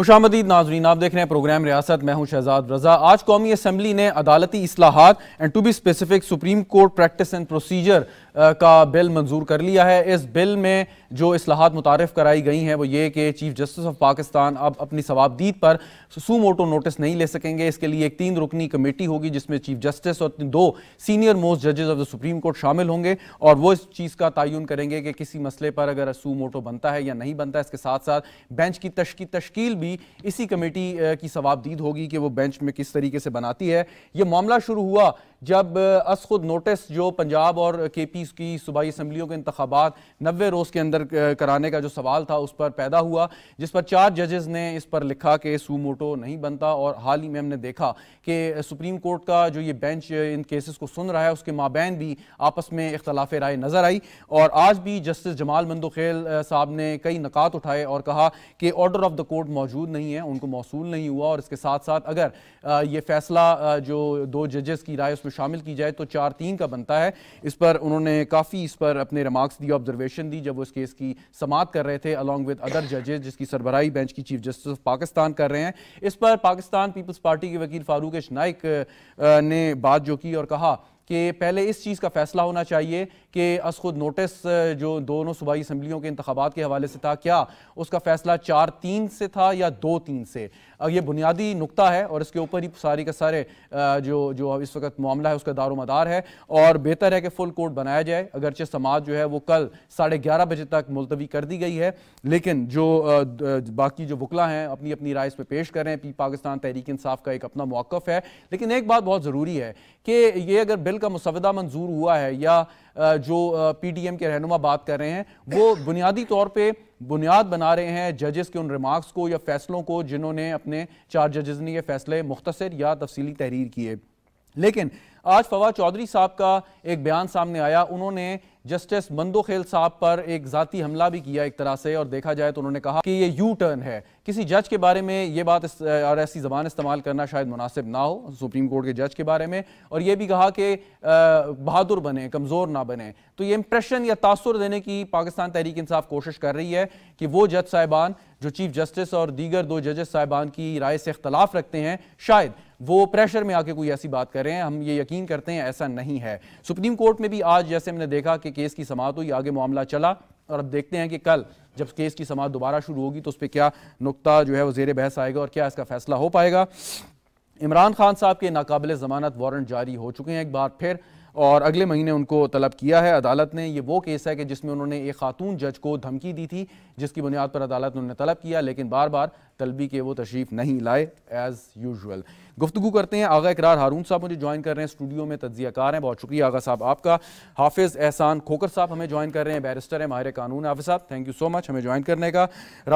खुश आमदीद नाजरीन आप देख रहे हैं प्रोग्राम रियासत मैं हूं शहजाद रजा आज कौमी असम्बली ने अदालती असलाहत and to be specific Supreme Court practice and procedure का बिल मंजूर कर लिया है इस बिल में जो असलाहत मुतारफ़ कराई गई हैं वो ये कि चीफ जस्टिस ऑफ पाकिस्तान अब अपनी सवाबदीद पर सू मोटो नोटिस नहीं ले सकेंगे इसके लिए एक तीन रुकनी कमेटी होगी जिसमें चीफ जस्टिस और दो सीनियर मोस्ट जजेस ऑफ द सुप्रीम कोर्ट शामिल होंगे और वो इस चीज़ का तयन करेंगे कि किसी मसले पर अगर सू मोटो बनता है या नहीं बनता इसके साथ साथ बेंच की तश्की तश्कील भी इसी कमेटी की सवाबदीद होगी कि वो बेंच में किस तरीके से बनाती है ये मामला शुरू हुआ जब अस खुद नोटिस जो पंजाब और के पी चीज़ की सूबाई इसम्बलियों के इंतबात नबे रोज़ के अंदर कराने का जो सवाल था उस पर पैदा हुआ जिस पर चार जजेज़ ने इस पर लिखा कि सू मोटो नहीं बनता और हाल ही में हमने देखा कि सुप्रीम कोर्ट का जो ये बेंच इन केसेस को सुन रहा है उसके माबैन भी आपस में इख्तलाफ राय नज़र आई और आज भी जस्टिस जमाल मंदोखेल साहब ने कई नकात उठाए और कहा कि ऑर्डर ऑफ द कोर्ट मौजूद नहीं है उनको मौसू नहीं हुआ और इसके साथ साथ अगर ये फैसला जो दो जजेस की राय उसमें शामिल की जाए तो चार तीन का बनता है इस पर उन्होंने उन्होंने काफ़ी इस पर अपने रिमार्क्स दिए ऑब्जर्वेशन दी जब वो इस केस की समात कर रहे थे अलॉन्ग विद अदर जजेज जिसकी सरबराही बेंच की चीफ जस्टिस ऑफ पाकिस्तान कर रहे हैं इस पर पाकिस्तान पीपल्स पार्टी के वकील फारूक नाइक ने बात जो की और कहा कि पहले इस चीज़ का फैसला होना चाहिए कि अस खुद नोटिस जो दोनों सूबाई असम्बलियों के इंतबात के हवाले से था क्या उसका फैसला चार तीन से था या दो तीन से ये बुनियादी नुकता है और इसके ऊपर ही सारी का सारे जो जो इस वक्त मामला है उसका दारोमदार है और बेहतर है कि फुल कोर्ट बनाया जाए अगरचे समाज जो है वो कल साढ़े ग्यारह बजे तक मुलतवी कर दी गई है लेकिन जो बाकी जो वकला हैं अपनी अपनी राय इस पर पेश कर रहे हैं पी पाकिस्तान तहरीक इंसाफ का एक अपना मौक़ है लेकिन एक बात बहुत ज़रूरी है कि ये अगर बिल का मुसवदा मंजूर हुआ है या जो पीडीएम के रहनुमा बात कर रहे हैं वो बुनियादी तौर पे बुनियाद बना रहे हैं जजेस के उन रिमार्क्स को या फैसलों को जिन्होंने अपने चार जजेस ने ये फैसले मुख्तर या तफसीली तहरीर किए लेकिन आज फवाद चौधरी साहब का एक बयान सामने आया उन्होंने जस्टिस मंदोखेल साहब पर एक जाती हमला भी किया एक तरह से और देखा जाए तो उन्होंने कहा कि ये यू टर्न है किसी जज के बारे में ये बात इस, और ऐसी जबान इस्तेमाल करना शायद मुनासिब ना हो सुप्रीम कोर्ट के जज के बारे में और ये भी कहा कि बहादुर बने कमज़ोर ना बने तो ये इंप्रेशन या तासर देने की पाकिस्तान तहरीक इंसाफ कोशिश कर रही है कि वो जज साहिबान जो चीफ जस्टिस और दीगर दो जजेस साहिबान की राय से इख्तलाफ रखते हैं शायद वो प्रेशर में आके कोई ऐसी बात कर रहे हैं हम ये यकीन करते हैं ऐसा नहीं है सुप्रीम कोर्ट में भी आज जैसे हमने देखा कि केस की समाप्त हुई आगे मामला चला और अब देखते हैं कि कल जब केस की समाप्त दोबारा शुरू होगी तो उस पर क्या नुकता जो है वो जेर बहस आएगा और क्या इसका फैसला हो पाएगा इमरान खान साहब के नाकबले ज़मानत वारंट जारी हो चुके हैं एक बार फिर और अगले महीने उनको तलब किया है अदालत ने ये वो केस है कि जिसमें उन्होंने एक खातून जज को धमकी दी थी जिसकी बुनियाद पर अदालत ने उन्हें तलब किया लेकिन बार बार तलबी के वो तशरीफ़ नहीं लाए एज़ यूजल गुफ्तु करते हैं आगा इकरार हारून साहब मुझे ज्वाइन कर रहे हैं स्टूडियो में तजियाकार हैं बहुत शुक्रिया आगा साहब आपका हाफिज़ एहसान खोकर साहब हमें ज्वाइन कर रहे हैं बैरिस्टर हैं माहिर कानून हाफिज़ साहब थैंक यू सो मच हमें ज्वाइन करने का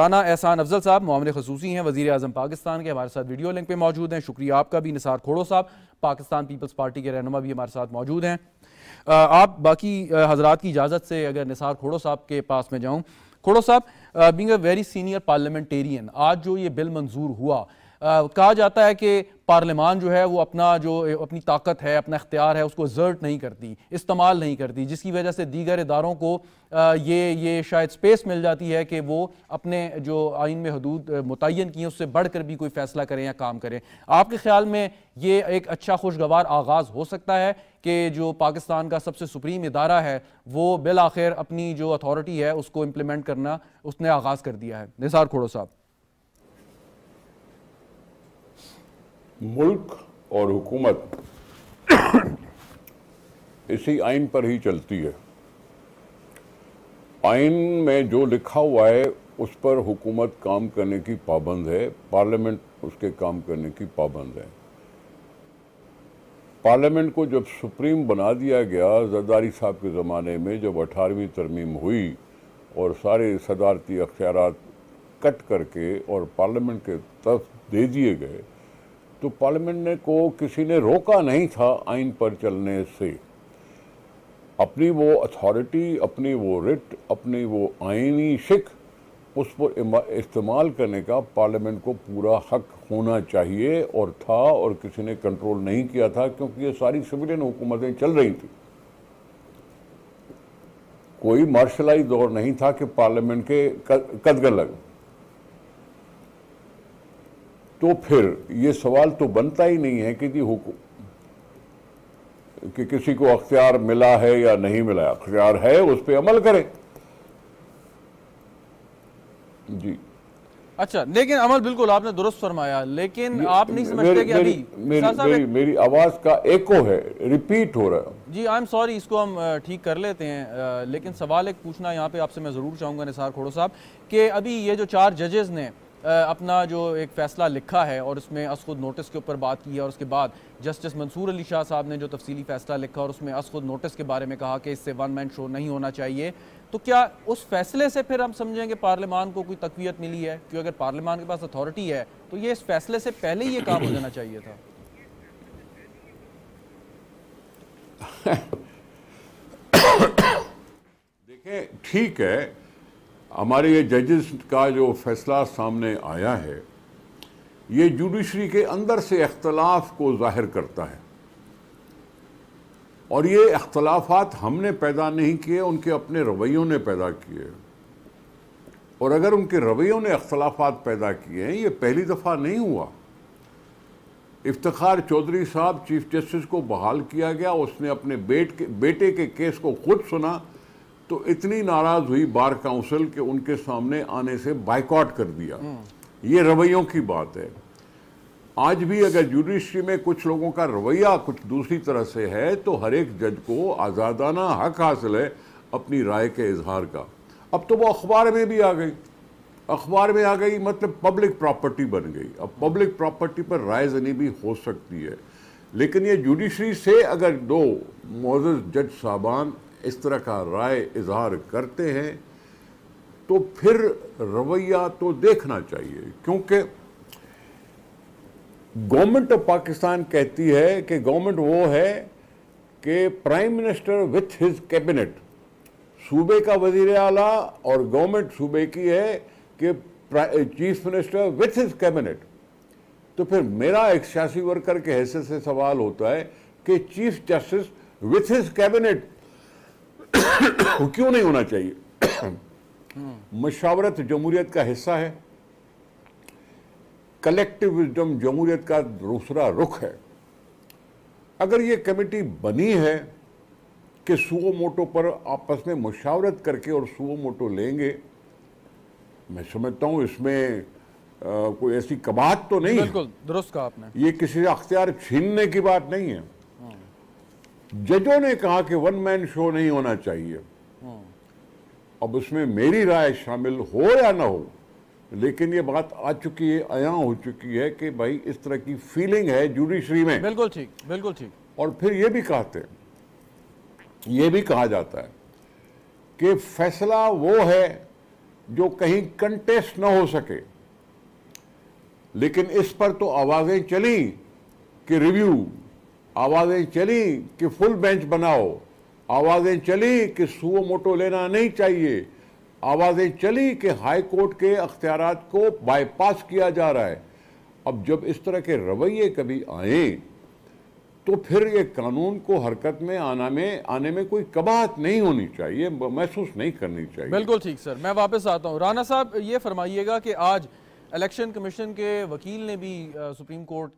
राना एहसान अफजल साहब मामले खसूसी हैं वजी अजम पाकिस्तान के हमारे साथ वीडियो लिंक पर मौजूद हैं शुक्रिया आपका भी निसार खोड़ो साहब पाकिस्तान पीपल्स पार्टी के रहनुमा भी हमारे साथ मौजूद हैं आप बाकी हजरात की इजाज़त से अगर निसार खोड़ो साहब के पास में जाऊँ खोड़ो साहब being a very senior parliamentarian आज जो ये बिल मंजूर हुआ कहा जाता है कि पार्लियामान जो है वो अपना जो अपनी ताकत है अपना अख्तियार है उसको जर्ट नहीं करती इस्तेमाल नहीं करती जिसकी वजह से दीगर इदारों को ये ये शायद स्पेस मिल जाती है कि वो अपने जो आइन में हदूद मुतन की हैं उससे बढ़ कर भी कोई फ़ैसला करें या काम करें आपके ख्याल में ये एक अच्छा खुशगवार आगाज़ हो सकता है कि जो पाकिस्तान का सबसे सुप्रीम इदारा है वो बिल आखिर अपनी जो अथॉरिटी है उसको इम्प्लीमेंट करना उसने आगाज़ कर दिया है निसार खोड़ो साहब मुल्क और हुकूमत इसी आइन पर ही चलती है आइन में जो लिखा हुआ है उस पर हुकूमत काम करने की पाबंद है पार्लियामेंट उसके काम करने की पाबंद है पार्लियामेंट को जब सुप्रीम बना दिया गया जरदारी साहब के ज़माने में जब अठारहवीं तरमीम हुई और सारे सदारती अख्तियार कट करके और पार्लियामेंट के तरफ दे दिए गए तो पार्लियामेंट ने को किसी ने रोका नहीं था आइन पर चलने से अपनी वो अथॉरिटी अपनी वो रिट अपनी वो आइनी शिक उस पर इस्तेमाल करने का पार्लियामेंट को पूरा हक होना चाहिए और था और किसी ने कंट्रोल नहीं किया था क्योंकि ये सारी सिविलियन हुकूमतें चल रही थी कोई मार्शलाइज दौर नहीं था कि पार्लियामेंट के कदगर लगे तो फिर ये सवाल तो बनता ही नहीं है कि जी कि किसी को अख्तियार मिला है या नहीं मिला अख्तियार है उस पर अमल करें जी अच्छा लेकिन अमल बिल्कुल आपने दुरुस्त फरमाया लेकिन आप नहीं समझते कि अभी मेरी, मेरी, मेरी आवाज का एको है रिपीट हो रहा है जी आई एम सॉरी इसको हम ठीक कर लेते हैं लेकिन सवाल एक पूछना यहाँ पे आपसे मैं ज़रूर चाहूंगा निसार खोड़ो साहब कि अभी ये जो चार जजेज़ ने अपना जो एक फ़ैसला लिखा है और उसमें असखुद नोटिस के ऊपर बात की है और उसके बाद जस्टिस मंसूर अली शाह साहब ने जो तफसीली फ़ैसला लिखा और उसमें असखुद नोटिस के बारे में कहा कि इससे वन मैन शो नहीं होना चाहिए तो क्या उस फैसले से फिर हम समझेंगे पार्लियामान को कोई तकवीत मिली है क्योंकि अगर पार्लियामान के पास अथॉरिटी है तो ये इस फैसले से पहले ही ये काम हो जाना चाहिए था देखें ठीक है हमारे ये जजेस का जो फैसला सामने आया है ये जुडिशरी के अंदर से अख्तलाफ को जाहिर करता है और ये अख्तलाफात हमने पैदा नहीं किए उनके अपने रवैयों ने पैदा किए और अगर उनके रवैयों ने अख्तलाफात पैदा किए हैं ये पहली दफ़ा नहीं हुआ इफ्तार चौधरी साहब चीफ जस्टिस को बहाल किया गया उसने अपने बेट के बेटे के केस को खुद सुना तो इतनी नाराज हुई बार काउंसिल के उनके सामने आने से बाइकआउट कर दिया हम्म। ये रवैयों की बात है आज भी अगर जुडिशरी में कुछ लोगों का रवैया कुछ दूसरी तरह से है तो हर एक जज को आज़ादाना हक हासिल है अपनी राय के इजहार का अब तो वो अखबार में भी आ गई अखबार में आ गई मतलब पब्लिक प्रॉपर्टी बन गई अब पब्लिक प्रॉपर्टी पर राय जनी भी हो सकती है लेकिन ये जुडिशरी से अगर दो मोज जज साहबान इस तरह का राय इजहार करते हैं तो फिर रवैया तो देखना चाहिए क्योंकि गवर्नमेंट ऑफ पाकिस्तान कहती है कि गवर्नमेंट वो है कि prime minister with his cabinet सूबे का वजीर आला और गवर्नमेंट सूबे की है कि chief minister with his cabinet तो फिर मेरा एक सियासी वर्कर के हैसियत से सवाल होता है कि chief justice with his cabinet क्यों नहीं होना चाहिए मशावरत जमहूरियत का हिस्सा है कलेक्टिव विजडम जमहूरियत का दूसरा रुख है अगर ये कमेटी बनी है कि सुओ मोटो पर आपस में मुशावरत करके और सुओ मोटो लेंगे मैं समझता हूँ इसमें आ, कोई ऐसी कबात तो नहीं बिल्कुल दुरुस्त कहा आपने ये किसी अख्तियार छीनने की बात नहीं है जजों ने कहा कि वन मैन शो नहीं होना चाहिए अब उसमें मेरी राय शामिल हो या ना हो लेकिन ये बात आ चुकी है अया हो चुकी है कि भाई इस तरह की फीलिंग है जुडिशरी में बिल्कुल ठीक बिल्कुल ठीक और फिर ये भी कहते हैं ये भी कहा जाता है कि फैसला वो है जो कहीं कंटेस्ट ना हो सके लेकिन इस पर तो आवाज़ें चली कि रिव्यू आवाज़ें चली कि फुल बेंच बनाओ आवाज़ें चली कि सुओ मोटो लेना नहीं चाहिए आवाज़ें चली कि हाई कोर्ट के अख्तियार को बाईपास किया जा रहा है अब जब इस तरह के रवैये कभी आए तो फिर ये कानून को हरकत में आना में आने में कोई कबाहत नहीं होनी चाहिए महसूस नहीं करनी चाहिए बिल्कुल ठीक सर मैं वापस आता हूँ राना साहब ये फरमाइएगा कि आज इलेक्शन कमीशन के वकील ने भी सुप्रीम कोर्ट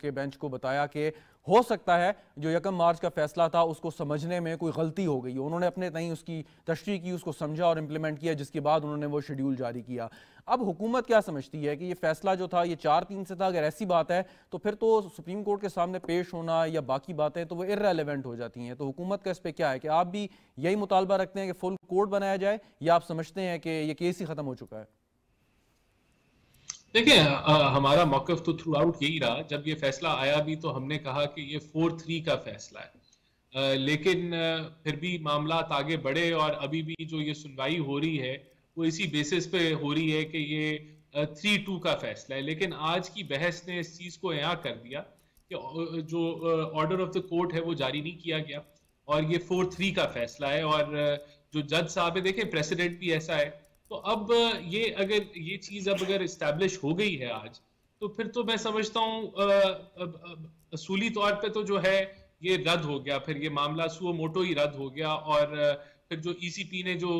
के बेंच को बताया कि हो सकता है जो यकम मार्च का फैसला था उसको समझने में कोई गलती हो गई उन्होंने अपने नहीं उसकी तशरी की उसको समझा और इम्प्लीमेंट किया जिसके बाद उन्होंने वो शेड्यूल जारी किया अब हुकूमत क्या समझती है कि ये फैसला जो था ये चार तीन से था अगर ऐसी बात है तो फिर तो सुप्रीम कोर्ट के सामने पेश होना या बाकी बातें तो वो इरेलीवेंट हो जाती हैं तो हुकूमत का इस पर क्या है कि आप भी यही मुतालबा रखते हैं कि फुल कोर्ट बनाया जाए या आप समझते हैं कि ये केस ही ख़त्म हो चुका है देखिए हमारा मौकफ तो थ्रू आउट यही रहा जब ये फैसला आया भी तो हमने कहा कि ये फोर थ्री का फैसला है आ, लेकिन फिर भी मामला आगे बढ़े और अभी भी जो ये सुनवाई हो रही है वो इसी बेसिस पे हो रही है कि ये थ्री टू का फैसला है लेकिन आज की बहस ने इस चीज़ को यहाँ कर दिया कि जो ऑर्डर ऑफ द कोर्ट है वो जारी नहीं किया गया और ये फोर थ्री का फैसला है और जो जज साहब है देखें प्रेसिडेंट भी ऐसा है तो अब ये अगर ये चीज अब अगर इस्टेब्लिश हो गई है आज तो फिर तो मैं समझता हूँ असूली तौर पे तो जो है ये रद्द हो गया फिर ये मामला सुओ मोटो ही रद्द हो गया और फिर जो ईसीपी e ने जो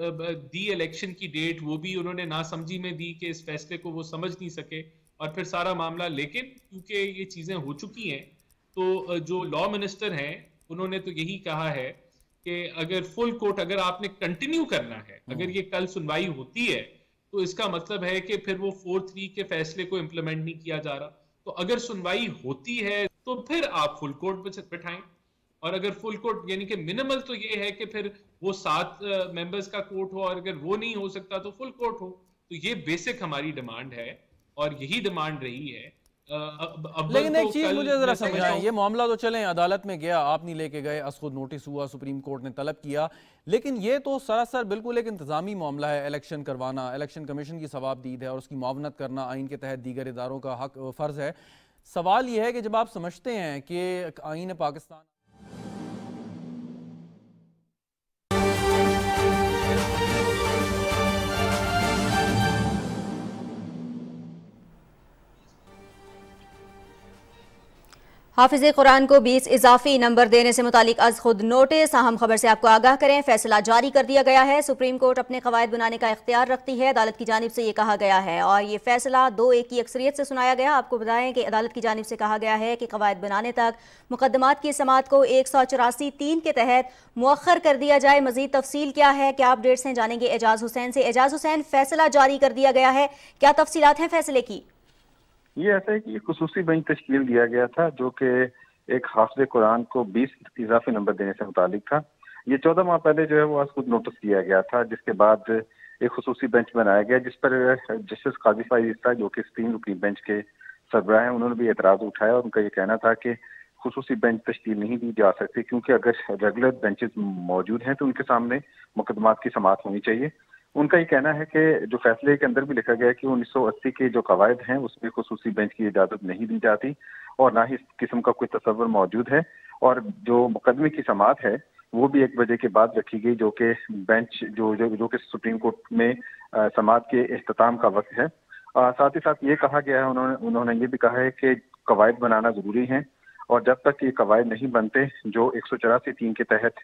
दी इलेक्शन की डेट वो भी उन्होंने ना समझी में दी कि इस फैसले को वो समझ नहीं सके और फिर सारा मामला लेकिन क्योंकि ये चीजें हो चुकी हैं तो जो लॉ मिनिस्टर हैं उन्होंने तो यही कहा है कि अगर फुल कोर्ट अगर आपने कंटिन्यू करना है हाँ। अगर ये कल सुनवाई होती है तो इसका मतलब है कि फिर वो फोर थ्री के फैसले को इम्प्लीमेंट नहीं किया जा रहा तो अगर सुनवाई होती है तो फिर आप फुल कोर्ट बैठाएं और अगर फुल कोर्ट यानी कि मिनिमल तो ये है कि फिर वो सात मेंबर्स का कोर्ट हो और अगर वो नहीं हो सकता तो फुल कोर्ट हो तो ये बेसिक हमारी डिमांड है और यही डिमांड रही है लेकिन एक तो चीज मुझे जरा समझाएं ये मामला तो चले अदालत में गया आप नहीं लेके गए अस खुद नोटिस हुआ सुप्रीम कोर्ट ने तलब किया लेकिन ये तो सरासर बिल्कुल एक इंतजामी मामला है इलेक्शन करवाना इलेक्शन कमीशन की दीद है और उसकी मावनत करना आइन के तहत दीगर इदारों का हक फर्ज है सवाल यह है कि जब आप समझते हैं कि आइन पाकिस्तान हाफिज कुरान को 20 इजाफी नंबर देने से मुतालिक अज खुद नोटिस अहम खबर से आपको आगाह करें फैसला जारी कर दिया गया है सुप्रीम कोर्ट अपने कवायद बनाने का इख्तियार रखती है अदालत की जानब से ये कहा गया है और ये फैसला दो एक की अक्सरियत से सुनाया गया आपको बताएं कि अदालत की जानब से कहा गया है कि कवायद बनाने तक मुकदमात की समात को एक सौ चौरासी तीन के तहत मौखर कर दिया जाए मजीद तफसील क्या है क्या अपडेट्स हैं जानेंगे एजाज हुसैन से एजाज हुसैन फैसला जारी कर दिया गया है क्या तफसीत हैं फैसले की ये ऐसा है कि खसूसी बेंच तश्ल दिया गया था जो कि एक हाफज कुरान को बीस इजाफी नंबर देने से मुतल था ये चौदह माह पहले जो है वो आज खुद नोटिस किया गया था जिसके बाद एक खसूसी बेंच बनाया गया जिस पर जस्टिस काजी था जो कि तीन रुकी बेंच के सरबराह हैं उन्होंने भी एतराज़ उठाया और उनका ये कहना था कि खसूसी बेंच तश्ल नहीं दी जा सकती क्योंकि अगर रेगुलर बेंचेज मौजूद हैं तो उनके सामने मुकदमात की समात होनी चाहिए उनका ये कहना है कि जो फैसले के अंदर भी लिखा गया है कि 1980 के जो कवायद हैं उसमें खसूसी बेंच की इजाज़त नहीं दी जाती और ना ही इस किस्म का कोई तस्वर मौजूद है और जो मुकदमे की समात है वो भी एक बजे के बाद रखी गई जो कि बेंच जो जो, जो कि सुप्रीम कोर्ट में समात के अख्ताम का वक्त है आ, साथ ही साथ ये कहा गया है उन्होंने उन्होंने ये भी कहा है कि कवायद बनाना ज़रूरी है और जब तक ये कवायद नहीं बनते जो एक सौ चौरासी तीन के तहत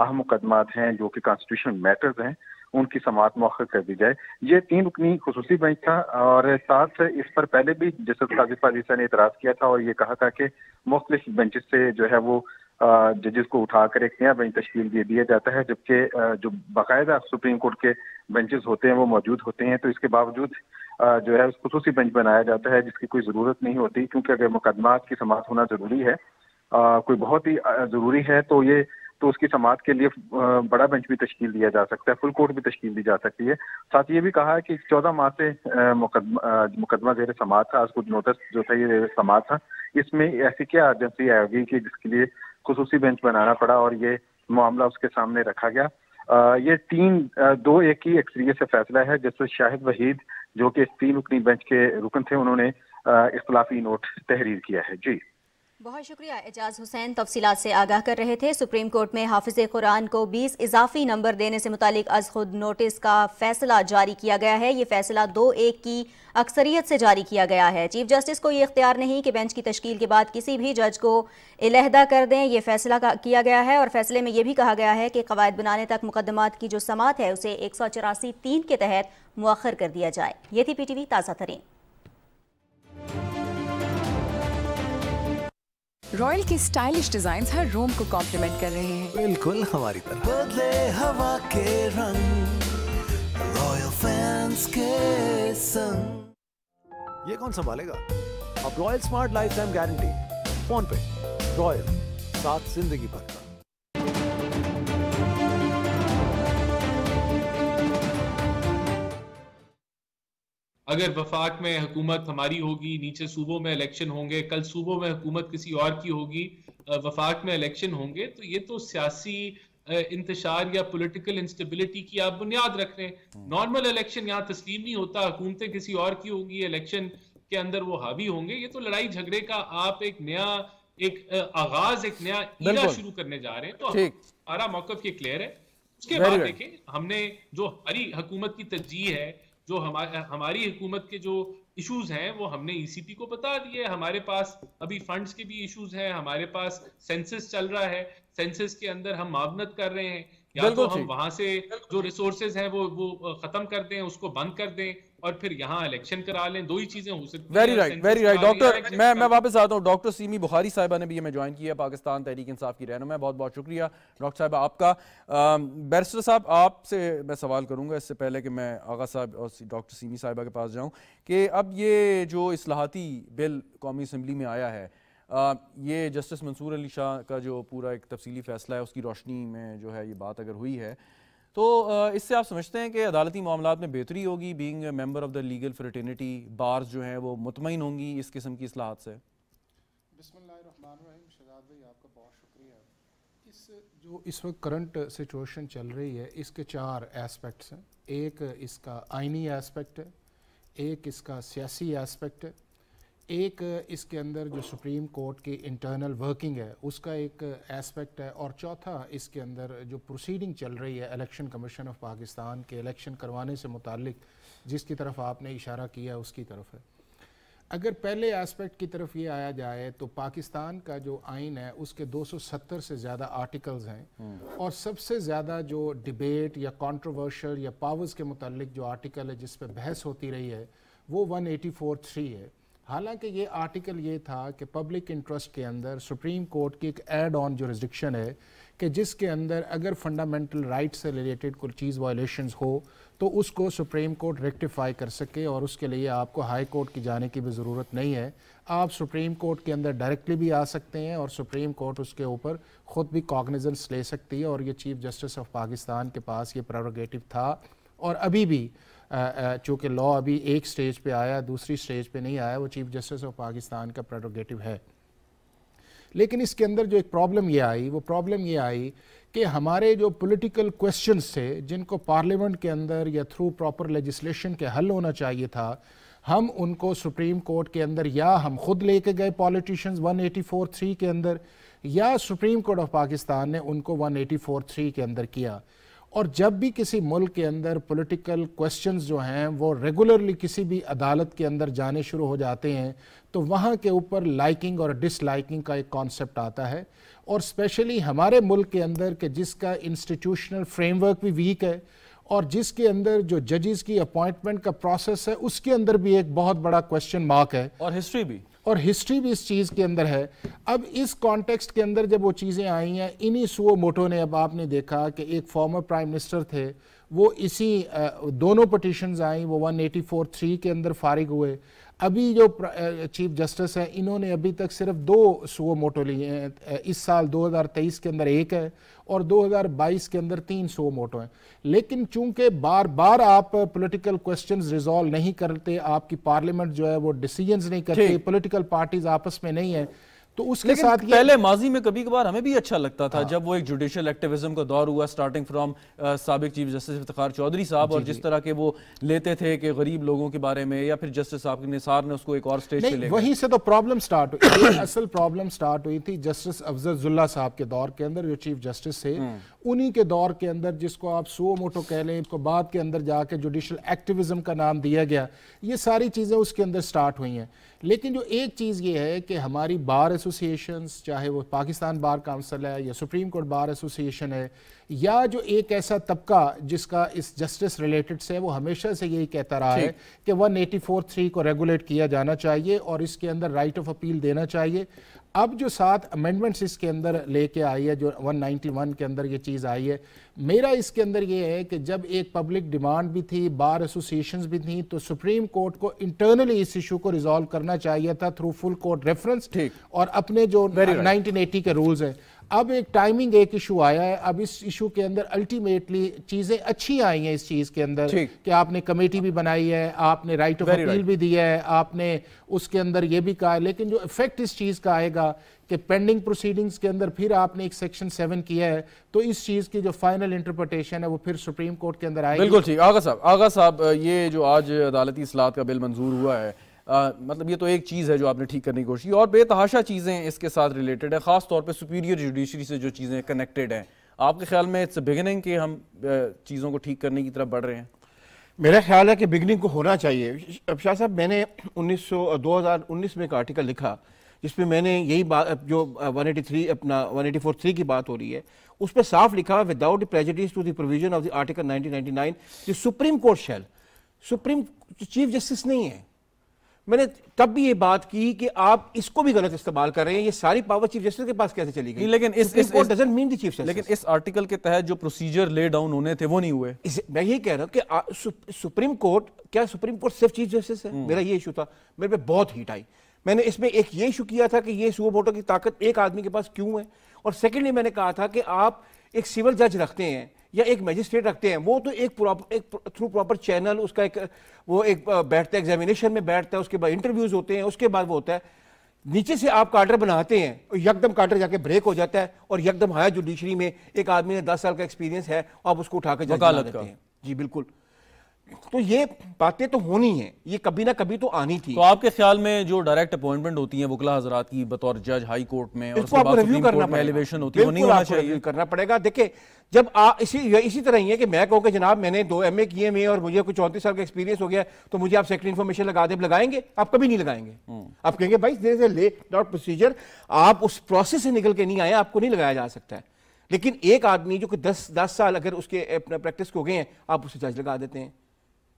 अहम मुकदमात हैं जो कि कॉन्स्टिट्यूशन मैटर्स हैं उनकी समात मौखर कर दी जाए ये तीन रुकनी खसूसी बेंच था और साथ इस पर पहले भी जस्टिस काजिफ अलीसा ने इतराज़ किया था और ये कहा था कि मुख्तलिफ बेंचेस से जो है वो जजेस को उठाकर एक नया बेंच तश्कील दे दिया जाता है जबकि जो बाकायदा सुप्रीम कोर्ट के बेंचेस होते हैं वो मौजूद होते हैं तो इसके बावजूद जो है खसूसी बेंच बनाया जाता है जिसकी कोई ज़रूरत नहीं होती क्योंकि अगर मुकदमात की समाप्त होना ज़रूरी है आ, कोई बहुत ही ज़रूरी है तो ये तो उसकी समात के लिए बड़ा बेंच भी तश्कील दिया जा सकता है फुल कोर्ट भी तश्कील दी जा सकती है साथ ये भी कहा है कि चौदह माह से मुकदमा मुकदमा जेर समात था आज कुछ नोटिस जो था ये समात था इसमें ऐसी क्या अर्जेंसी आएगी कि जिसके लिए खसूसी बेंच बनाना पड़ा और ये मामला उसके सामने रखा गया ये तीन दो एक ही एक्सरीय से फैसला है जिससे शाहिद वहीद जो कि तीन रुकनी बेंच के रुकन थे उन्होंने इख्तलाफी नोट तहरीर किया है जी बहुत शुक्रिया एजाज हुसैन तफसीत से आगाह कर रहे थे सुप्रीम कोर्ट में हाफिज कुरान को 20 इजाफी नंबर देने से मुतालिक अज खुद नोटिस का फैसला जारी किया गया है ये फैसला दो एक की अक्सरियत से जारी किया गया है चीफ जस्टिस को ये इख्तियार नहीं कि बेंच की तश्कील के बाद किसी भी जज को इलहदा कर दें यह फैसला किया गया है और फैसले में यह भी कहा गया है कि कवायद बनाने तक मुकदमा की जो समात है उसे एक सौ चौरासी तीन के तहत मौखर कर दिया जाए ये थी पी टी वी ताज़ा तरीन रॉयल के स्टाइलिश डिजाइन हर रूम को कॉम्प्लीमेंट कर रहे हैं बिल्कुल हमारी तरह बदले हवा के रंग रॉयल फैंस के संग ये कौन संभालेगा अब royal smart life time guarantee phone पे रॉयल साथ जिंदगी भर अगर वफाक में हुकूमत हमारी होगी नीचे सूबों में इलेक्शन होंगे कल सूबों में हुकूमत किसी और की होगी वफाक में इलेक्शन होंगे तो ये तो सियासी इंतशार या पॉलिटिकल इंस्टेबिलिटी की आप बुनियाद रख रहे हैं नॉर्मल हम्म। इलेक्शन यहाँ तस्लीम नहीं होता हुकूमतें किसी और की होंगी इलेक्शन के अंदर वो हावी होंगे ये तो लड़ाई झगड़े का आप एक नया एक आगाज एक नया ईरा शुरू करने जा रहे हैं तो हमारा मौकफ ये क्लियर है उसके बाद देखें हमने जो हरी हुकूमत की तरजीह है जो हमारे हमारी हुकूमत के जो इश्यूज हैं वो हमने ईसीपी e को बता दिए हमारे पास अभी फंड्स के भी इश्यूज हैं हमारे पास सेंसस चल रहा है सेंसस के अंदर हम मावनत कर रहे हैं या तो हम वहां से जो रिसोर्सेज हैं वो वो खत्म कर दें उसको बंद कर दें और फिर यहाँ इलेक्शन करा लें दो ही चीजें हो सकती very right very right doctor मैं मैं वापस आता हूँ डॉक्टर सीमी बुखारी साहिबा ने भी हमें ज्वाइन किया पाकिस्तान तहरीक इंसाफ की रहन बहुत बहुत शुक्रिया डॉक्टर साहब आपका बैरिस्टर साहब आपसे मैं सवाल करूंगा इससे पहले कि मैं आगा साहब और डॉक्टर सीमी e साहिबा के पास जाऊँ कि अब ये जो असलाहती बिल कौमी असम्बली में आया है आ, ये जस्टिस मंसूर अली शाह का जो पूरा एक तफसली फैसला है उसकी रोशनी में जो है ये बात अगर हुई है तो इससे आप समझते हैं कि अदालती मामला में बेहतरी होगी being member of the legal fraternity bars जो हैं वो मुतमिन होंगी इस किस्म की असलाहत से इस जो इस वक्त करंट सिचुएशन चल रही है इसके चार एस्पेक्ट्स हैं एक इसका आइनी एस्पेक्ट है एक इसका सियासी एस्पेक्ट है एक इसके अंदर जो सुप्रीम कोर्ट की इंटरनल वर्किंग है उसका एक एस्पेक्ट है और चौथा इसके अंदर जो प्रोसीडिंग चल रही है इलेक्शन कमीशन ऑफ पाकिस्तान के इलेक्शन करवाने से मुतक जिसकी तरफ आपने इशारा किया उसकी तरफ है अगर पहले एस्पेक्ट की तरफ ये आया जाए तो पाकिस्तान का जो आइन है उसके 270 से ज़्यादा आर्टिकल्स हैं हम्म। और सबसे ज़्यादा जो डिबेट या कंट्रोवर्शियल या पावर्स के मुतल जो आर्टिकल है जिस पर बहस होती रही है वो वन एटी है हालांकि ये आर्टिकल ये था कि पब्लिक इंटरेस्ट के अंदर सुप्रीम कोर्ट की एक एड ऑन जो रिस्ट्रिक्शन है कि जिसके अंदर अगर फंडामेंटल राइट से रिलेटेड कोई चीज़ वायलेशंस हो तो उसको सुप्रीम कोर्ट रेक्टिफाई कर सके और उसके लिए आपको हाई कोर्ट की जाने की भी ज़रूरत नहीं है आप सुप्रीम कोर्ट के अंदर डायरेक्टली भी आ सकते हैं और सुप्रीम कोर्ट उसके ऊपर ख़ुद भी कॉग्निजेंस ले सकती है और ये चीफ जस्टिस ऑफ पाकिस्तान के पास ये प्रोरोगेटिव था और अभी भी चूँकि लॉ अभी एक स्टेज पे आया दूसरी स्टेज पे नहीं आया वो चीफ जस्टिस ऑफ पाकिस्तान का प्रोरोगेटिव है लेकिन इसके अंदर जो एक प्रॉब्लम ये आई वो प्रॉब्लम ये आई कि हमारे जो पॉलिटिकल क्वेश्चंस थे जिनको पार्लियामेंट के अंदर या थ्रू प्रॉपर लेजिस्लेशन के हल होना चाहिए था हम उनको सुप्रीम कोर्ट के अंदर या हम खुद लेके गए पॉलिटिशियंस फोर थ्री के अंदर या सुप्रीम कोर्ट ऑफ पाकिस्तान ने उनको फोर थ्री के अंदर किया और जब भी किसी मुल्क के अंदर पॉलिटिकल क्वेश्चंस जो हैं वो रेगुलरली किसी भी अदालत के अंदर जाने शुरू हो जाते हैं तो वहाँ के ऊपर लाइकिंग और डिसलाइकिंग का एक कॉन्सेप्ट आता है और स्पेशली हमारे मुल्क के अंदर के जिसका इंस्टीट्यूशनल फ्रेमवर्क भी वीक है और जिसके अंदर जो जजेस की अपॉइंटमेंट का प्रोसेस है उसके अंदर भी एक बहुत बड़ा क्वेश्चन मार्क है और हिस्ट्री भी और हिस्ट्री भी इस चीज़ के अंदर है अब इस कॉन्टेक्स्ट के अंदर जब वो चीज़ें आई हैं इन्हीं सुओ मोटो ने अब आपने देखा कि एक फॉर्मर प्राइम मिनिस्टर थे वो इसी दोनों पटिशन्स आई वो वन एटी फोर थ्री के अंदर फारिग हुए अभी जो चीफ जस्टिस हैं इन्होंने अभी तक सिर्फ दो सुओ मोटो लिए हैं इस साल 2023 के अंदर एक है और 2022 के अंदर तीन सुओ मोटो हैं लेकिन चूंकि बार बार आप पॉलिटिकल क्वेश्चंस रिजॉल्व नहीं करते आपकी पार्लियामेंट जो है वो डिसीजंस नहीं करती पॉलिटिकल पार्टीज आपस में नहीं है तो उसके साथ पहले माजी में कभी कभार हमें भी अच्छा लगता था हाँ। जब वो एक जुडिशियल एक्टिविज्म का दौर हुआ स्टार्टिंग फ्रॉम सबक चीफ जस्टिस इफ्तार चौधरी साहब और जिस तरह के वो लेते थे कि गरीब लोगों के बारे में या फिर जस्टिस साहब निसार ने उसको एक और स्टेज पे लिया वहीं से तो प्रॉब्लम स्टार्ट हुई असल प्रॉब्लम स्टार्ट हुई थी जस्टिस अफजरुल्ला साहब के दौर के अंदर जो चीफ जस्टिस थे हम्म। उन्हीं के दौर के अंदर जिसको आप सो मोटो कह लें उसको बाद के अंदर जाके जुडिशल एक्टिविज्म का नाम दिया गया ये सारी चीज़ें उसके अंदर स्टार्ट हुई हैं लेकिन जो एक चीज़ ये है कि हमारी बार एसोसिएशंस चाहे वो पाकिस्तान बार काउंसिल है या सुप्रीम कोर्ट बार एसोसिएशन है या जो एक ऐसा तबका जिसका इस जस्टिस रिलेटेड से वो हमेशा से यही कहता रहा है कि वन एटी फोर थ्री को रेगुलेट किया जाना चाहिए और इसके अंदर राइट ऑफ अपील देना चाहिए अब जो सात अमेंडमेंट्स इसके अंदर लेके आई है जो 191 के अंदर ये चीज़ आई है मेरा इसके अंदर ये है कि जब एक पब्लिक डिमांड भी थी बार एसोसिएशंस भी थी तो सुप्रीम कोर्ट को इंटरनली इस इशू को रिजॉल्व करना चाहिए था थ्रू फुल कोर्ट रेफरेंस और अपने जो नाइनटीन right. के रूल्स हैं अब एक टाइमिंग एक इशू आया है अब इस इशू के अंदर अल्टीमेटली चीजें अच्छी आई हैं इस चीज के अंदर कि आपने कमेटी भी बनाई है आपने राइट ऑफ अपील भी दिया है आपने उसके अंदर यह भी कहा लेकिन जो इफेक्ट इस चीज का आएगा कि पेंडिंग प्रोसीडिंग्स के अंदर फिर आपने एक सेक्शन सेवन किया है तो इस चीज की जो फाइनल इंटरप्रटेशन है वो फिर सुप्रीम कोर्ट के अंदर आएगी बिल्कुल ठीक आगा साहब आगा साहब ये जो आज अदालती असलात का बिल मंजूर हुआ है आ, मतलब ये तो एक चीज़ है जो आपने ठीक करने की कोशिश और बेतहाशा चीज़ें इसके साथ रिलेटेड है ख़ास तौर पर सुपीरियर जुडिशरी से जो चीज़ें कनेक्टेड हैं आपके ख्याल में इट्स बिगनिंग के हम चीज़ों को ठीक करने की तरफ बढ़ रहे हैं मेरा ख्याल है कि बिगनिंग को होना चाहिए अब शाह साहब मैंने उन्नीस सौ दो हज़ार उन्नीस में एक आर्टिकल लिखा जिसमें मैंने यही बात जो 183 अपना 1843 की बात हो रही है उस पर साफ लिखा without prejudice to the provision of the article 1999 nine supreme court shall supreme chief justice नहीं है मैंने तब भी ये बात की कि आप इसको भी गलत इस्तेमाल कर रहे हैं ये सारी पावर चीफ जस्टिस के पास कैसे चली गई लेकिन इस इस इस मीन चीफ जस्टिस लेकिन इस आर्टिकल के तहत जो प्रोसीजर ले डाउन होने थे वो नहीं हुए इस, मैं यही कह रहा हूँ कि आ, सु, सुप्रीम कोर्ट क्या सुप्रीम कोर्ट सिर्फ चीफ जस्टिस है हम्म। मेरा ये इशू था मेरे पे बहुत हीट आई मैंने इसमें एक ये इशू किया था कि ये सुबह वोटों की ताकत एक आदमी के पास क्यों है और सेकेंडली मैंने कहा था कि आप एक सिविल जज रखते हैं या एक मजिस्ट्रेट रखते हैं वो तो एक प्रॉपर एक थ्रू प्रॉपर चैनल उसका एक वो एक बैठता है एग्जामिनेशन में बैठता है उसके बाद इंटरव्यूज होते हैं उसके बाद वो होता है नीचे से आप कार्डर बनाते हैं और यकदम कार्डर जाके ब्रेक हो जाता है और यकदम हायर जुडिशरी में एक आदमी ने दस साल का एक्सपीरियंस है आप उसको उठा कर देते हैं जी बिल्कुल तो ये बातें तो होनी है ये कभी ना कभी तो आनी थी तो आपके ख्याल में जो डायरेक्ट अपॉइंटमेंट होती है वकला हजरात की बतौर जज हाई कोर्ट में इसको आपको रिव्यू करना एलिवेशन होती है नहीं होना करना पड़ेगा देखिए जब आ, इसी इसी तरह ही है कि मैं कहूँ कि जनाब मैंने दो एम ए किए हुए और मुझे कुछ चौंतीस साल का एक्सपीरियंस हो गया तो मुझे आप सेक्रेटरी इन्फॉर्मेशन लगा दे लगाएंगे आप कभी नहीं लगाएंगे हम्म। आप कहेंगे भाई देर से ले डॉट प्रोसीजर आप उस प्रोसेस से निकल के नहीं आए आपको नहीं लगाया जा सकता है लेकिन एक आदमी जो कि दस दस साल अगर उसके प्रैक्टिस को गए हैं आप उसे जज लगा देते हैं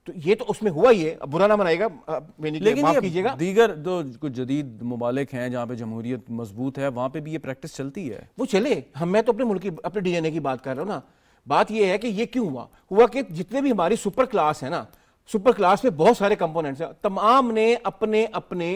तो ये तो उसमें हुआ ही है बुरा ना मनाएगा लेकिन माफ कीजिएगा दीगर जो कुछ जदीद ममालिक हैं जहाँ पे जमहूरियत मजबूत है वहाँ पे भी ये प्रैक्टिस चलती है वो चले हम मैं तो अपने मुल्क की अपने डीएनए की बात कर रहा हूँ ना बात यह है कि ये क्यों हुआ हुआ कि जितने भी हमारी सुपर क्लास है ना सुपर क्लास में बहुत सारे कंपोनेंट्स हैं तमाम ने अपने अपने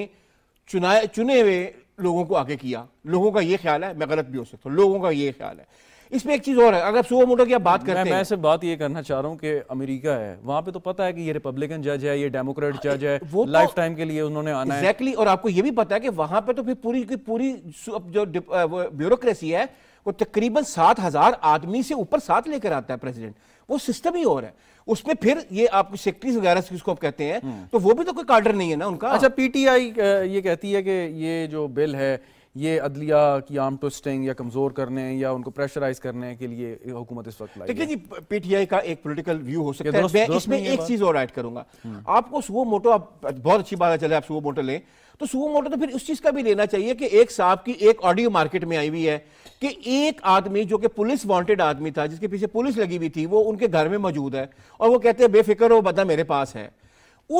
चुनाए चुने हुए लोगों को आगे किया लोगों का ये ख्याल है मैं गलत भी हो सकता हूँ लोगों का ये ख्याल है इसमें एक चीज और है अगर सुबह मोटो की आप बात करते हैं मैं सिर्फ बात ये करना चाह रहा हूँ कि अमेरिका है वहां पे तो पता है कि ये रिपब्लिकन जज है ये डेमोक्रेट जज है वो तो लाइफ टाइम के लिए उन्होंने आना exactly, है और आपको ये भी पता है कि वहां पे तो फिर पूरी की पूरी जो ब्यूरोक्रेसी है वो तकरीबन सात हजार आदमी से ऊपर साथ लेकर आता है प्रेसिडेंट वो सिस्टम ही और है उसमें फिर ये आपकी सेक्रेटरीज वगैरह जिसको आप कहते हैं हम्म। तो वो भी तो कोई कार्डर नहीं है ना उनका अच्छा पीटीआई ये कहती है कि ये जो बिल है ये अदलिया की आर्म ट्विस्टिंग या कमज़ोर करने या उनको प्रेशराइज करने के लिए हुकूमत इस वक्त देखिए जी पीटीआई का एक पॉलिटिकल व्यू हो सकता है मैं इसमें एक चीज़ और ऐड करूंगा हम्म। आपको सुबह मोटो आप बहुत अच्छी बात है चले आप सुबह मोटो लें तो सुबह मोटो तो फिर उस चीज़ का भी लेना चाहिए कि एक साहब की एक ऑडियो मार्केट में आई हुई है कि एक आदमी जो कि पुलिस वांटेड आदमी था जिसके पीछे पुलिस लगी हुई थी वो उनके घर में मौजूद है और वो कहते हैं बेफिक्र वो बंदा मेरे पास है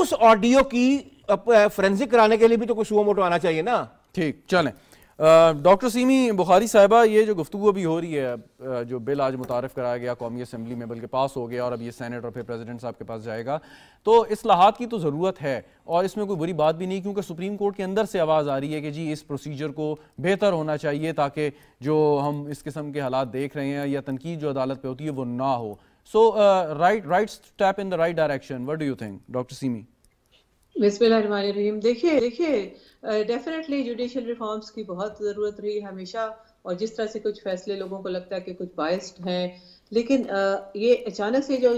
उस ऑडियो की फ्रेंसिक कराने के लिए भी तो कुछ सुबह मोटो आना चाहिए ना ठीक चलें डॉक्टर सीमी बुखारी साहबा ये जो गुफ्तु अभी हो रही है जो बिल आज मुतारफ़ कराया गया कौमी असम्बली में बल्कि पास हो गया और अब ये सैनट और फिर प्रेजिडेंट साहब के पास जाएगा तो असलाहत की तो ज़रूरत है और इसमें कोई बुरी बात भी नहीं क्योंकि सुप्रीम कोर्ट के अंदर से आवाज़ आ रही है कि जी इस प्रोसीजर को बेहतर होना चाहिए ताकि जो हम इस किस्म के हालात देख रहे हैं या तनकीद जो अदालत पर होती है वो ना हो so right right step in the right direction what do you think doctor Seemi Rahim देखिए देखिए डेफिनेटली जुडिशल रिफॉर्म्स की बहुत ज़रूरत रही हमेशा और जिस तरह से कुछ फैसले लोगों को लगता है कि कुछ बाइस्ड हैं लेकिन ये अचानक से जो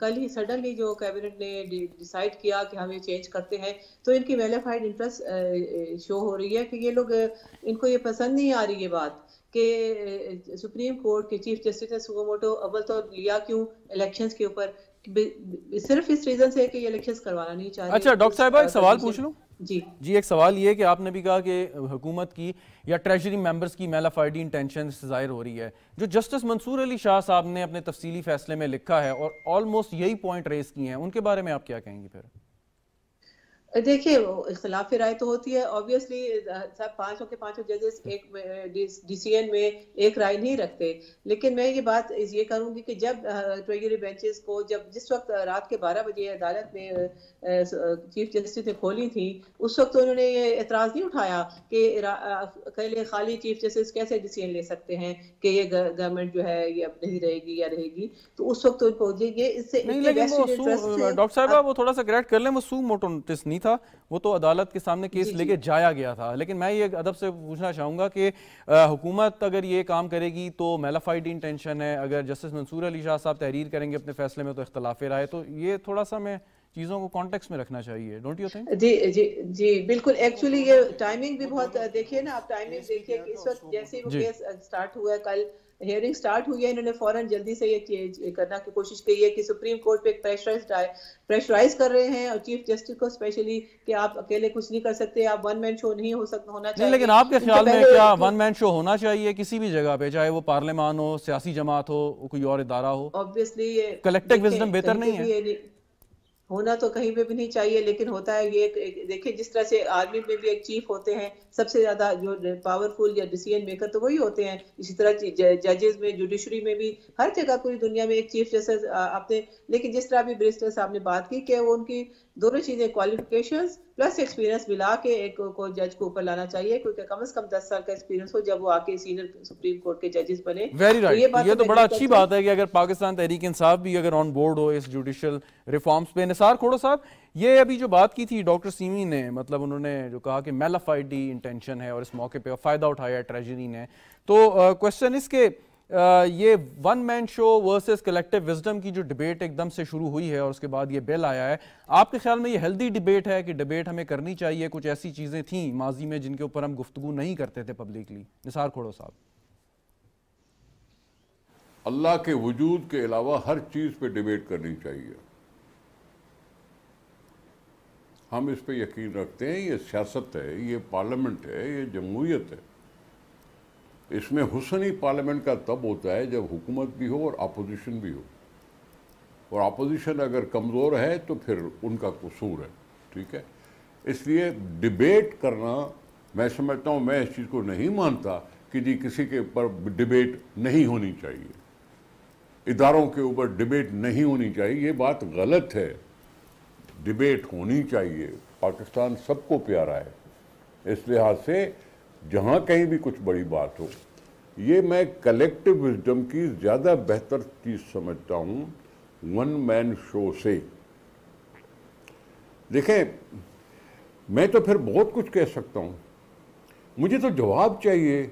कल ही सडनली जो कैबिनेट ने डिसाइड किया कि हम ये चेंज करते हैं तो इनकी वेलिफाइड इंटरेस्ट शो हो रही है कि ये लोग इनको ये पसंद नहीं आ रही ये बात कि सुप्रीम कोर्ट के चीफ जस्टिस ने सुगोमोटो अव्वल तो लिया क्यों इलेक्शंस के ऊपर सिर्फ इस रीजन से है कि ये लेक्चर्स करवाना नहीं चाहते अच्छा डॉक्टर साहब एक सवाल पूछ लूँ जी जी एक सवाल ये कि आपने भी कहा कि हुकूमत की या ट्रेजरी मेंबर्स की मेलाफाइडी इंटेंशन जाहिर हो रही है जो जस्टिस मंसूर अली शाह साहब ने अपने तफसीली फैसले में लिखा है और ऑलमोस्ट यही पॉइंट रेज किए हैं उनके बारे में आप क्या कहेंगे फिर देखिए इख्तलाफ राय तो होती है ऑब्वियसली सब पांचों के पांचों जजेस एक डिसीजन में एक राय नहीं रखते लेकिन मैं ये बात ये करूंगी कि जब ट्रेजरी बेंचेस को जब जिस वक्त रात के 12 बजे अदालत ने चीफ जस्टिस ने खोली थी उस वक्त तो उन्होंने ये एतराज़ नहीं उठाया कि कहले खाली चीफ जस्टिस कैसे डिसीजन ले सकते हैं कि ये गवर्नमेंट जो है ये अब नहीं रहेगी या रहेगी तो उस वक्त पहुंचेगी तो इससे डॉक्टर साहब वो थोड़ा सा नहीं था वो तो अदालत के सामने केस लेके जाया गया था लेकिन मैं ये अदब से पूछना चाहूँगा कि हुकूमत अगर ये काम करेगी तो मेलाफाइड इंटेंशन है अगर जस्टिस मंसूर अली शाह साहब तहरीर करेंगे अपने फैसले में तो इख्तलाफ है तो ये थोड़ा सा मैं चीज़ों को कॉन्टेक्स्ट में रखना चाहिए डोंट यू थिंक जी जी जी बिल्कुल एक्चुअली ये टाइमिंग भी बहुत देखिए ना आप टाइमिंग देखिए कि इस वक्त जैसे वो केस स्टार्ट uh, हुआ है कल हियरिंग स्टार्ट हुई है इन्होंने फौरन जल्दी से ये चेंज करना की कोशिश की है कि सुप्रीम कोर्ट पे प्रेशराइज प्रेशराइज कर रहे हैं और चीफ जस्टिस को स्पेशली कि आप अकेले कुछ नहीं कर सकते आप वन मैन शो नहीं हो सकता होना चाहिए लेकिन आपके ख्याल में क्या वन मैन शो होना चाहिए किसी भी जगह पे चाहे वो पार्लियामान हो सियासी जमात हो कोई और इदारा हो ऑब्वियसली ये कलेक्टिव विजडम बेहतर नहीं है होना तो कहीं पे भी नहीं चाहिए लेकिन होता है ये देखिए जिस तरह से आर्मी में भी एक चीफ होते हैं सबसे ज्यादा जो पावरफुल या डिसीजन मेकर तो वही होते हैं इसी तरह जजेस में जुडिशरी में भी हर जगह पूरी दुनिया में एक चीफ जैसे आपने लेकिन जिस तरह अभी ब्रिस्टर साहब ने बात की कि वो उनकी दोनों चीज़ें क्वालिफिकेशन प्लस एक्सपीरियंस मिला के एक को जज को ऊपर लाना चाहिए क्योंकि कम से कम दस साल का एक्सपीरियंस हो जब वो आके सीनियर सुप्रीम कोर्ट के जजेस बने वेरी राइट right. तो ये, ये तो बड़ा अच्छी बात है कि अगर पाकिस्तान तहरीक इंसाफ भी अगर ऑन बोर्ड हो इस जुडिशल रिफॉर्म्स पे निसार खोड़ो साहब ये अभी जो बात की थी डॉक्टर सीमी ने मतलब उन्होंने जो कहा कि मेलाफाइडी इंटेंशन है और इस मौके पर फ़ायदा उठाया ट्रेजरी ने तो क्वेश्चन इसके ये one man show versus collective wisdom की जो डिबेट एकदम से शुरू हुई है और उसके बाद ये बिल आया है आपके ख्याल में ये हेल्दी डिबेट है कि डिबेट हमें करनी चाहिए कुछ ऐसी चीज़ें थी माजी में जिनके ऊपर हम गुफ्तु नहीं करते थे पब्लिकली निसार खोड़ो साहब अल्लाह के वजूद के अलावा हर चीज़ पे डिबेट करनी चाहिए हम इस पे यकीन रखते हैं ये सियासत है ये पार्लियामेंट है ये जमहूरियत है इसमें हुसन ही पार्लियामेंट का तब होता है जब हुकूमत भी हो और अपोजिशन भी हो और अपोजिशन अगर कमज़ोर है तो फिर उनका कसूर है ठीक है इसलिए डिबेट करना मैं समझता हूँ मैं इस चीज़ को नहीं मानता कि जी किसी के ऊपर डिबेट नहीं होनी चाहिए इदारों के ऊपर डिबेट नहीं होनी चाहिए ये बात गलत है डिबेट होनी चाहिए पाकिस्तान सबको प्यारा है इस लिहाज से जहाँ कहीं भी कुछ बड़ी बात हो ये मैं कलेक्टिव विजडम की ज़्यादा बेहतर चीज़ समझता हूँ वन मैन शो से देखें मैं तो फिर बहुत कुछ कह सकता हूँ मुझे तो जवाब चाहिए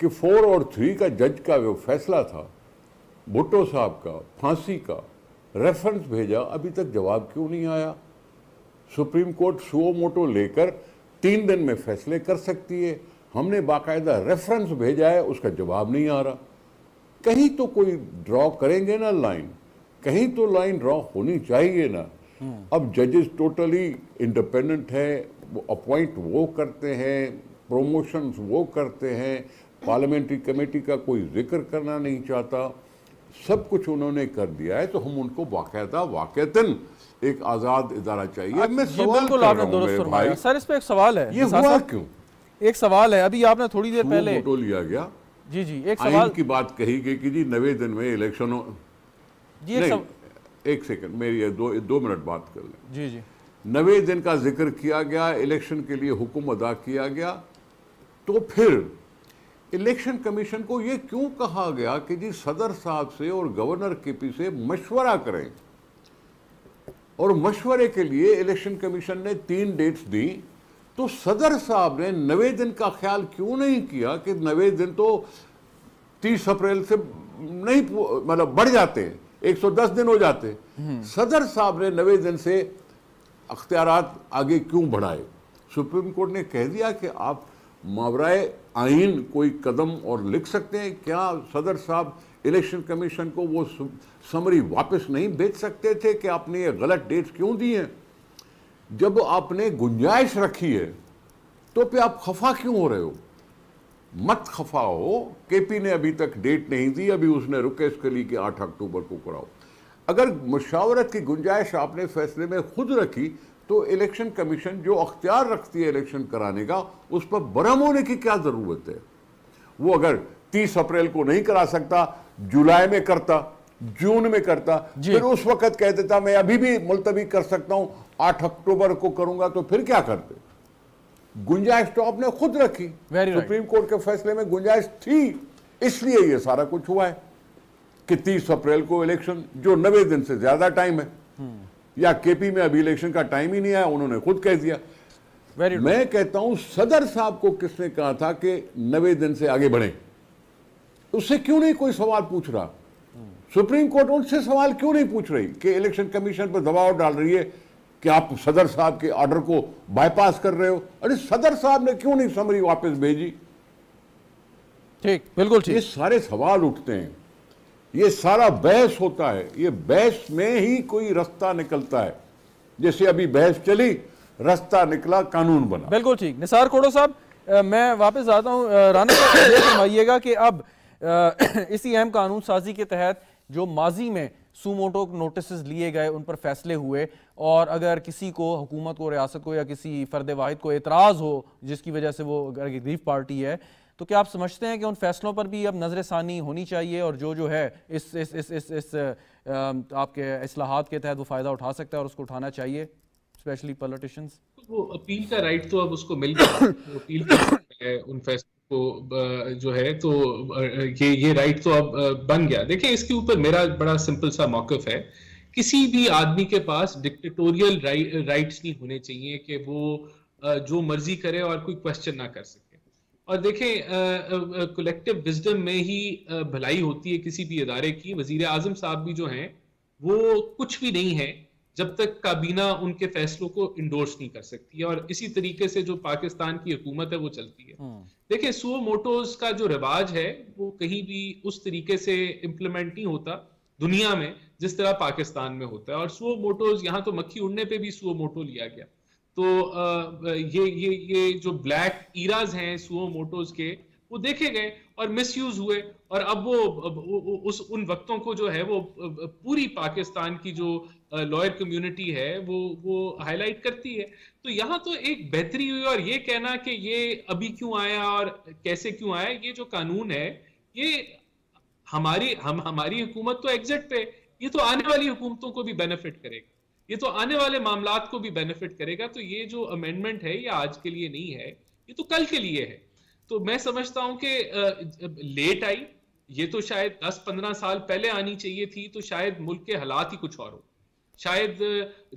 कि फोर और थ्री का जज का जो फैसला था भुट्टो साहब का फांसी का रेफरेंस भेजा अभी तक जवाब क्यों नहीं आया सुप्रीम कोर्ट सुओ मोटो लेकर तीन दिन में फैसले कर सकती है हमने बाकायदा रेफरेंस भेजा है उसका जवाब नहीं आ रहा कहीं तो कोई ड्रॉ करेंगे ना लाइन कहीं तो लाइन ड्रॉ होनी चाहिए ना हम्म। अब जजेस टोटली इंडिपेंडेंट है वो अपॉइंट वो करते हैं प्रोमोशंस वो करते हैं पार्लियामेंट्री कमेटी का कोई जिक्र करना नहीं चाहता सब कुछ उन्होंने कर दिया है तो हम उनको बाकायदा वाक़ता एक आज़ाद इदारा चाहिए अब मैं सवाल कर सर इस पर एक सवाल है ये हुआ क्यों एक सवाल है अभी आपने थोड़ी देर पहले फोटो लिया गया जी जी एक सवाल की बात कही गई कि जी नवे दिन में इलेक्शन हो जी एक, सव... एक सेकंड मेरी दो दो मिनट बात कर लें जी जी नवे दिन का जिक्र किया गया इलेक्शन के लिए हुक्म अदा किया गया तो फिर इलेक्शन कमीशन को ये क्यों कहा गया कि जी सदर साहब से और गवर्नर के पी से मशवरा करें और मशवरे के लिए इलेक्शन कमीशन ने तीन डेट्स दी तो सदर साहब ने नवे दिन का ख्याल क्यों नहीं किया कि नवे दिन तो तीस अप्रैल से नहीं मतलब बढ़ जाते 110 दिन हो जाते हम्म। सदर साहब ने नवे दिन से अख्तियार आगे क्यों बढ़ाए सुप्रीम कोर्ट ने कह दिया कि आप मावराए आइन कोई कदम और लिख सकते हैं क्या सदर साहब इलेक्शन कमीशन को वो समरी वापस नहीं बेच सकते थे कि आपने ये गलत डेट्स क्यों दी हैं जब आपने गुंजाइश रखी है तो फिर आप खफा क्यों हो रहे हो मत खफा हो केपी ने अभी तक डेट नहीं दी अभी उसने रिक्वेस्ट करी कि आठ अक्टूबर को कराओ अगर मुशावरत की गुंजाइश आपने फैसले में खुद रखी तो इलेक्शन कमीशन जो अख्तियार रखती है इलेक्शन कराने का उस पर बरम होने की क्या ज़रूरत है वो अगर 30 अप्रैल को नहीं करा सकता जुलाई में करता जून में करता फिर उस वक्त कह देता मैं अभी भी मुलतवी कर सकता हूं आठ अक्टूबर को करूंगा तो फिर क्या करते गुंजाइश तो आपने खुद रखी सुप्रीम कोर्ट के फैसले में गुंजाइश थी इसलिए ये सारा कुछ हुआ है कि तीस अप्रैल को इलेक्शन जो नबे दिन से ज्यादा टाइम है हम्म। या केपी में अभी इलेक्शन का टाइम ही नहीं आया उन्होंने खुद कह दिया Very मैं right. कहता हूं सदर साहब को किसने कहा था कि नबे दिन से आगे बढ़े उससे क्यों नहीं कोई सवाल पूछ रहा सुप्रीम कोर्ट उनसे सवाल क्यों नहीं पूछ रही कि इलेक्शन कमीशन पर दबाव डाल रही है कि आप सदर साहब के ऑर्डर को बाईपास कर रहे हो अरे सदर साहब ने क्यों नहीं समरी वापस भेजी ठीक बिल्कुल ये सारे सवाल उठते हैं ये सारा बहस होता है ये बहस में ही कोई रास्ता निकलता है जैसे अभी बहस चली रास्ता निकला कानून बना बिल्कुल ठीक निसार कोड़ो साहब मैं वापस आता हूँ राना साहब कि अब इसी अहम कानून साजी के तहत जो माजी में सूमोटो नोटिस लिए गए उन पर फैसले हुए और अगर किसी को हुकूमत को रियासत को या किसी फर्द वाहिद को एतराज़ हो जिसकी वजह से वो ग्रीफ पार्टी है तो क्या आप समझते हैं कि उन फैसलों पर भी अब नज़र षानी होनी चाहिए और जो जो है इस इस इस इस, इस आपके असलाहत के तहत वो फ़ायदा उठा सकता है और उसको उठाना चाहिए स्पेशली पॉलिटिशन्स वो अपील का राइट तो अब उसको मिल गया अपील उन फैसलों तो जो है तो ये ये राइट तो अब बन गया देखिए इसके ऊपर मेरा बड़ा सिंपल सा मौकफ है किसी भी आदमी के पास डिक्टेटोरियल राइ, राइट्स नहीं होने चाहिए कि वो जो मर्जी करे और कोई क्वेश्चन ना कर सके और देखें कलेक्टिव विजडम में ही भलाई होती है किसी भी इदारे की वजीर आजम साहब भी जो हैं वो कुछ भी नहीं है जब तक काबीना उनके फैसलों को इंडोर्स नहीं कर सकती है और इसी तरीके से जो पाकिस्तान की हुकूमत है वो चलती है हाँ। देखिए सुओ मोटोज का जो रिवाज है वो कहीं भी उस तरीके से इम्प्लीमेंट नहीं होता दुनिया में जिस तरह पाकिस्तान में होता है और सुओ मोटोज यहाँ तो मक्खी उड़ने पे भी सुओ मोटो लिया गया तो ये ये ये जो ब्लैक ईराज हैं सुओ मोटोज के वो देखे गए और मिस हुए और अब वो उस उन वक्तों को जो है वो पूरी पाकिस्तान की जो लॉयर कम्युनिटी है वो वो हाईलाइट करती है तो यहाँ तो एक बेहतरी हुई और ये कहना कि ये अभी क्यों आया और कैसे क्यों आया ये जो कानून है ये हमारी हम हमारी हुकूमत तो एग्जिट पे ये तो आने वाली हुकूमतों को भी बेनिफिट करेगा ये तो आने वाले मामला को भी बेनिफिट करेगा तो ये जो अमेंडमेंट है ये आज के लिए नहीं है ये तो कल के लिए है तो मैं समझता हूं कि लेट आई ये तो शायद 10-15 साल पहले आनी चाहिए थी तो शायद मुल्क के हालात ही कुछ और हो शायद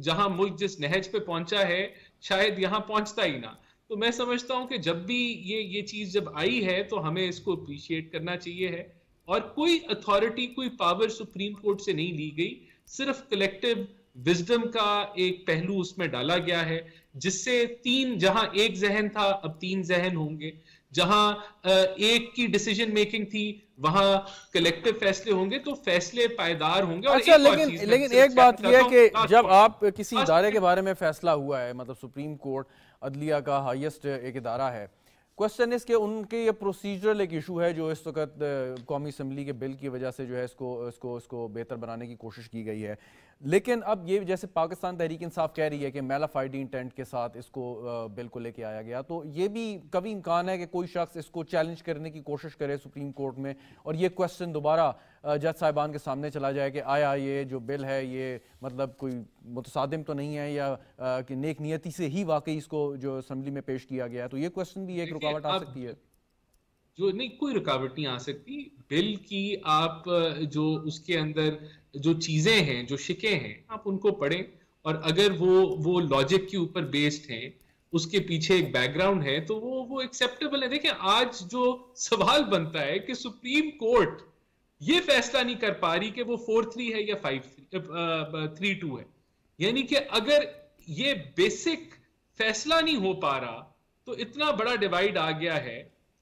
जहां मुल्क जिस नहज पे पहुंचा है शायद यहाँ पहुंचता ही ना तो मैं समझता हूं कि जब भी ये ये चीज जब आई है तो हमें इसको अप्रिशिएट करना चाहिए है और कोई अथॉरिटी कोई पावर सुप्रीम कोर्ट से नहीं ली गई सिर्फ कलेक्टिव विजडम का एक पहलू उसमें डाला गया है जिससे तीन जहां एक जहन था अब तीन जहन होंगे जहां एक की डिसीजन मेकिंग थी वहां कलेक्टिव फैसले होंगे तो फैसले पायदार होंगे अच्छा, और लेकिन लेकिन, लेकिन एक बात यह है कि जब आप किसी इदारे के बारे में फैसला हुआ है मतलब सुप्रीम कोर्ट अदलिया का हाईएस्ट एक इदारा है क्वेश्चन इसके उनके ये प्रोसीजरल एक इशू है जो इस वक्त कौमी असम्बली के बिल की वजह से जो है इसको इसको इसको बेहतर बनाने की कोशिश की गई है लेकिन अब ये जैसे पाकिस्तान तहरीक इंसाफ कह रही है कि मेलाफाइडी इंटेंट के साथ इसको बिल को लेके आया गया तो ये भी कभी इम्कान है कि कोई शख्स इसको चैलेंज करने की कोशिश करे सुप्रीम कोर्ट में और ये क्वेश्चन दोबारा जज साहिबान के सामने चला जाए कि आया ये जो बिल है ये मतलब कोई मुतसादम तो नहीं है या कि नेक नियति से ही वाकई इसको जो असम्बली में पेश किया गया तो ये क्वेश्चन भी एक रुकावट आ सकती है जो नहीं कोई रुकावट नहीं आ सकती बिल की आप जो उसके अंदर जो चीज़ें हैं जो शिके हैं आप उनको पढ़ें और अगर वो वो लॉजिक के ऊपर बेस्ड हैं उसके पीछे एक बैकग्राउंड है तो वो वो एक्सेप्टेबल है देखिए आज जो सवाल बनता है कि सुप्रीम कोर्ट ये फैसला नहीं कर पा रही कि वो फोर थ्री है या फाइव थ्री थ्री टू है यानी कि अगर ये बेसिक फैसला नहीं हो पा रहा तो इतना बड़ा डिवाइड आ गया है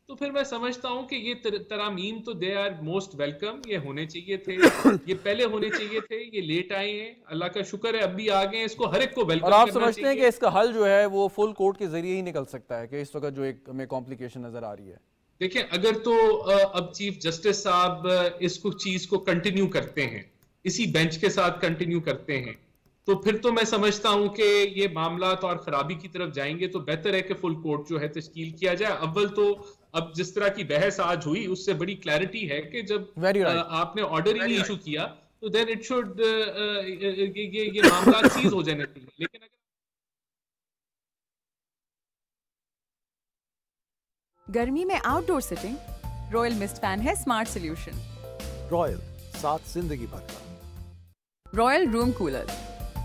तो फिर मैं समझता हूं कि ये तरामीम तो दे आर मोस्ट वेलकम ये होने चाहिए थे ये पहले होने चाहिए थे ये लेट आए हैं अल्लाह का शुक्र है अब भी आ गए इसको हर एक को वेलकम और आप समझते हैं कि इसका हल जो है वो फुल कोर्ट के जरिए ही निकल सकता है कि इस वक्त जो एक हमें कॉम्प्लिकेशन नजर आ रही है देखिए अगर तो अब चीफ जस्टिस साहब इसको चीज को कंटिन्यू करते हैं इसी बेंच के साथ कंटिन्यू करते हैं तो फिर तो मैं समझता हूं कि ये मामला तो और खराबी की तरफ जाएंगे तो बेहतर है कि फुल कोर्ट जो है तश्कील किया जाए अव्वल तो अब जिस तरह की बहस आज हुई उससे बड़ी क्लैरिटी है कि जब right. आपने ऑर्डर ही इशू किया तो देन इट शुड ये ये मामला चीज हो जाना चाहिए लेकिन अगर गर्मी में outdoor sitting royal mist fan है स्मार्ट सोल्यूशन रॉयल साथ जिंदगी भर का royal room cooler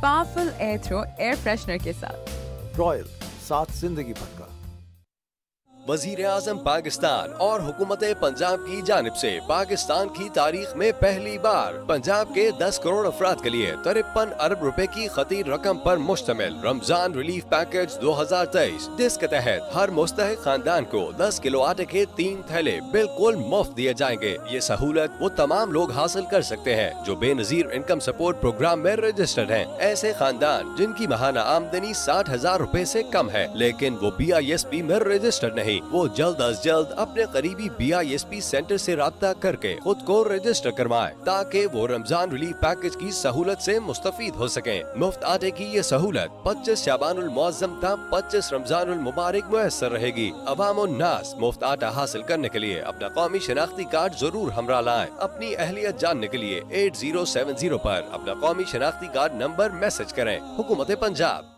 powerful air throw air freshener के साथ रॉयल साथ जिंदगी भर का वजीर आजम पाकिस्तान और हुकूमत पंजाब की जानब से पाकिस्तान की तारीख में पहली बार पंजाब के 10 करोड़ अफराद के लिए तिरपन अरब रुपए की खतीर रकम पर मुश्तमिल रमजान रिलीफ पैकेज 2023 जिसके तहत हर मुस्तक खानदान को 10 किलो आटे के तीन थैले बिल्कुल मुफ्त दिए जाएंगे ये सहूलत वो तमाम लोग हासिल कर सकते हैं जो बेनजीर इनकम सपोर्ट प्रोग्राम में रजिस्टर्ड है ऐसे खानदान जिनकी महाना आमदनी साठ हजार रूपए ऐसी कम है लेकिन वो बी आई एस पी में रजिस्टर्ड नहीं है वो जल्द अज जल्द अपने करीबी बी सेंटर ऐसी रब्ता करके खुद को रजिस्टर करवाए ताकि वो रमजान रिलीफ पैकेज की सहूलत ऐसी मुस्तफ़ हो सके मुफ्त आटे की ये सहूलत पच्चीस शाबान मुआजम तक पच्चीस रमजान मुबारक मैसर रहेगी अवाम नास मुफ्त आटा हासिल करने के लिए अपना कौमी शनाख्ती कार्ड जरूर हमरा लाए अपनी अहलियत जानने के लिए एट जीरो सेवन जीरो आरोप अपना कौमी शनाख्ती कार्ड नंबर मैसेज करें हुकूमत पंजाब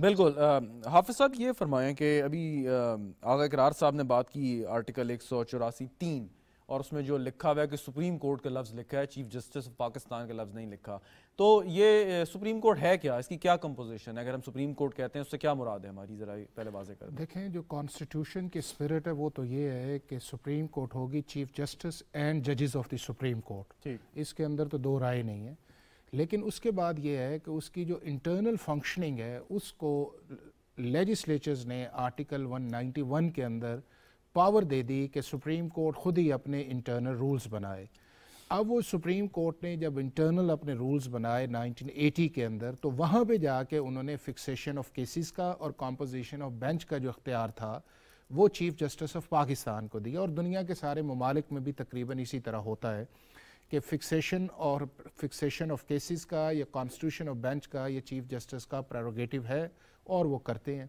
बिल्कुल हाफिज साहब ये फरमाएं कि अभी आगा करार साहब ने बात की आर्टिकल एक सौ चौरासी तीन और उसमें जो लिखा हुआ है कि सुप्रीम कोर्ट का लफ्ज़ लिखा है चीफ जस्टिस ऑफ पाकिस्तान का लफ्ज़ नहीं लिखा तो ये सुप्रीम कोर्ट है क्या इसकी क्या कम्पोजिशन है अगर हम सुप्रीम कोर्ट कहते हैं उससे क्या मुराद है हमारी ज़रा पहले वाजे कर देखें जो कॉन्स्टिट्यूशन की स्पिरिट है वो तो ये है कि सुप्रीम कोर्ट होगी चीफ जस्टिस एंड जजेस ऑफ द सुप्रीम कोर्ट इसके अंदर तो दो राय नहीं है लेकिन उसके बाद ये है कि उसकी जो इंटरनल फंक्शनिंग है उसको लेजिस्लेचर्स ने आर्टिकल 191 के अंदर पावर दे दी कि सुप्रीम कोर्ट खुद ही अपने इंटरनल रूल्स बनाए अब वो सुप्रीम कोर्ट ने जब इंटरनल अपने रूल्स बनाए 1980 के अंदर तो वहाँ पे जाके उन्होंने फिक्सेशन ऑफ केसेस का और कॉम्पोजिशन ऑफ बेंच का जो अख्तियार था वो चीफ जस्टिस ऑफ पाकिस्तान को दिया और दुनिया के सारे ममालिक में भी तकरीबन इसी तरह होता है कि फिक्सेशन और फिक्सेशन ऑफ केसेस का या कॉन्स्टिट्यूशन ऑफ बेंच का या चीफ जस्टिस का प्रेरोगेटिव है और वो करते हैं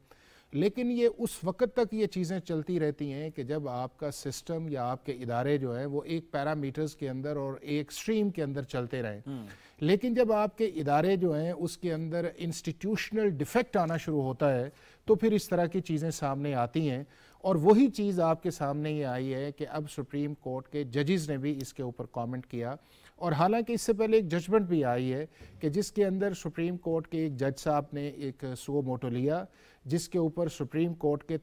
लेकिन ये उस वक्त तक ये चीज़ें चलती रहती हैं कि जब आपका सिस्टम या आपके इदारे जो हैं वो एक पैरामीटर्स के अंदर और एक स्ट्रीम के अंदर चलते रहें हम्म। लेकिन जब आपके इदारे जो हैं उसके अंदर इंस्टीट्यूशनल डिफेक्ट आना शुरू होता है तो फिर इस तरह की चीज़ें सामने आती हैं और वही चीज़ आपके सामने ये आई है कि अब सुप्रीम कोर्ट के जजेस ने भी इसके ऊपर कमेंट किया और हालांकि इससे पहले एक जजमेंट भी आई है कि जिसके अंदर सुप्रीम कोर्ट के एक जज साहब ने एक सो मोटो लिया जिसके ऊपर सुप्रीम कोर्ट के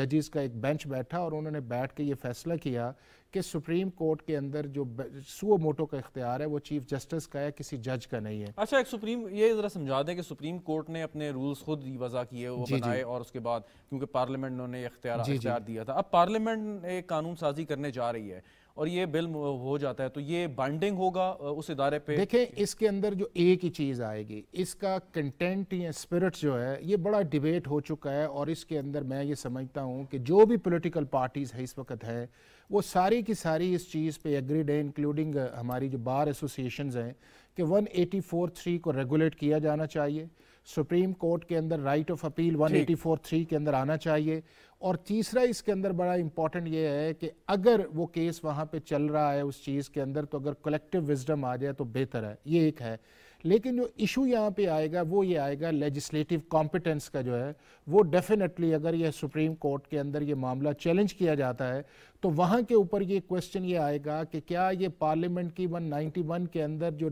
जजेस का एक बेंच बैठा और उन्होंने बैठ के ये फैसला किया कि सुप्रीम कोर्ट के अंदर जो सुओ मोटो का इख्तियार है वो चीफ जस्टिस का है किसी जज का नहीं है अच्छा एक सुप्रीम ये ज़रा समझा दें कि सुप्रीम कोर्ट ने अपने रूल्स खुद वजह किए वो बनाए और उसके बाद क्योंकि पार्लियामेंट ने इख्तियार दिया था अब पार्लियामेंट एक कानून साजी करने जा रही है और ये बिल हो जाता है तो ये बाइंडिंग होगा उस इदारे पे देखें इसके अंदर जो एक ही चीज़ आएगी इसका कंटेंट या स्पिरिट जो है ये बड़ा डिबेट हो चुका है और इसके अंदर मैं ये समझता हूँ कि जो भी पॉलिटिकल पार्टीज़ है इस वक्त है वो सारी की सारी इस चीज़ पे एग्रीड है इंक्लूडिंग हमारी जो बार एसोसिएशन हैं कि वन को रेगुलेट किया जाना चाहिए सुप्रीम कोर्ट के अंदर राइट ऑफ अपील 1843 के अंदर आना चाहिए और तीसरा इसके अंदर बड़ा इंपॉर्टेंट ये है कि अगर वो केस वहाँ पे चल रहा है उस चीज़ के अंदर तो अगर कलेक्टिव विजडम आ जाए तो बेहतर है ये एक है लेकिन जो इशू यहाँ पे आएगा वो ये आएगा लेजिस्लेटिव कॉम्पिटेंस का जो है वो डेफिनेटली अगर ये सुप्रीम कोर्ट के अंदर ये मामला चैलेंज किया जाता है तो वहाँ के ऊपर ये क्वेश्चन ये आएगा कि क्या ये पार्लियामेंट की 191 के अंदर जो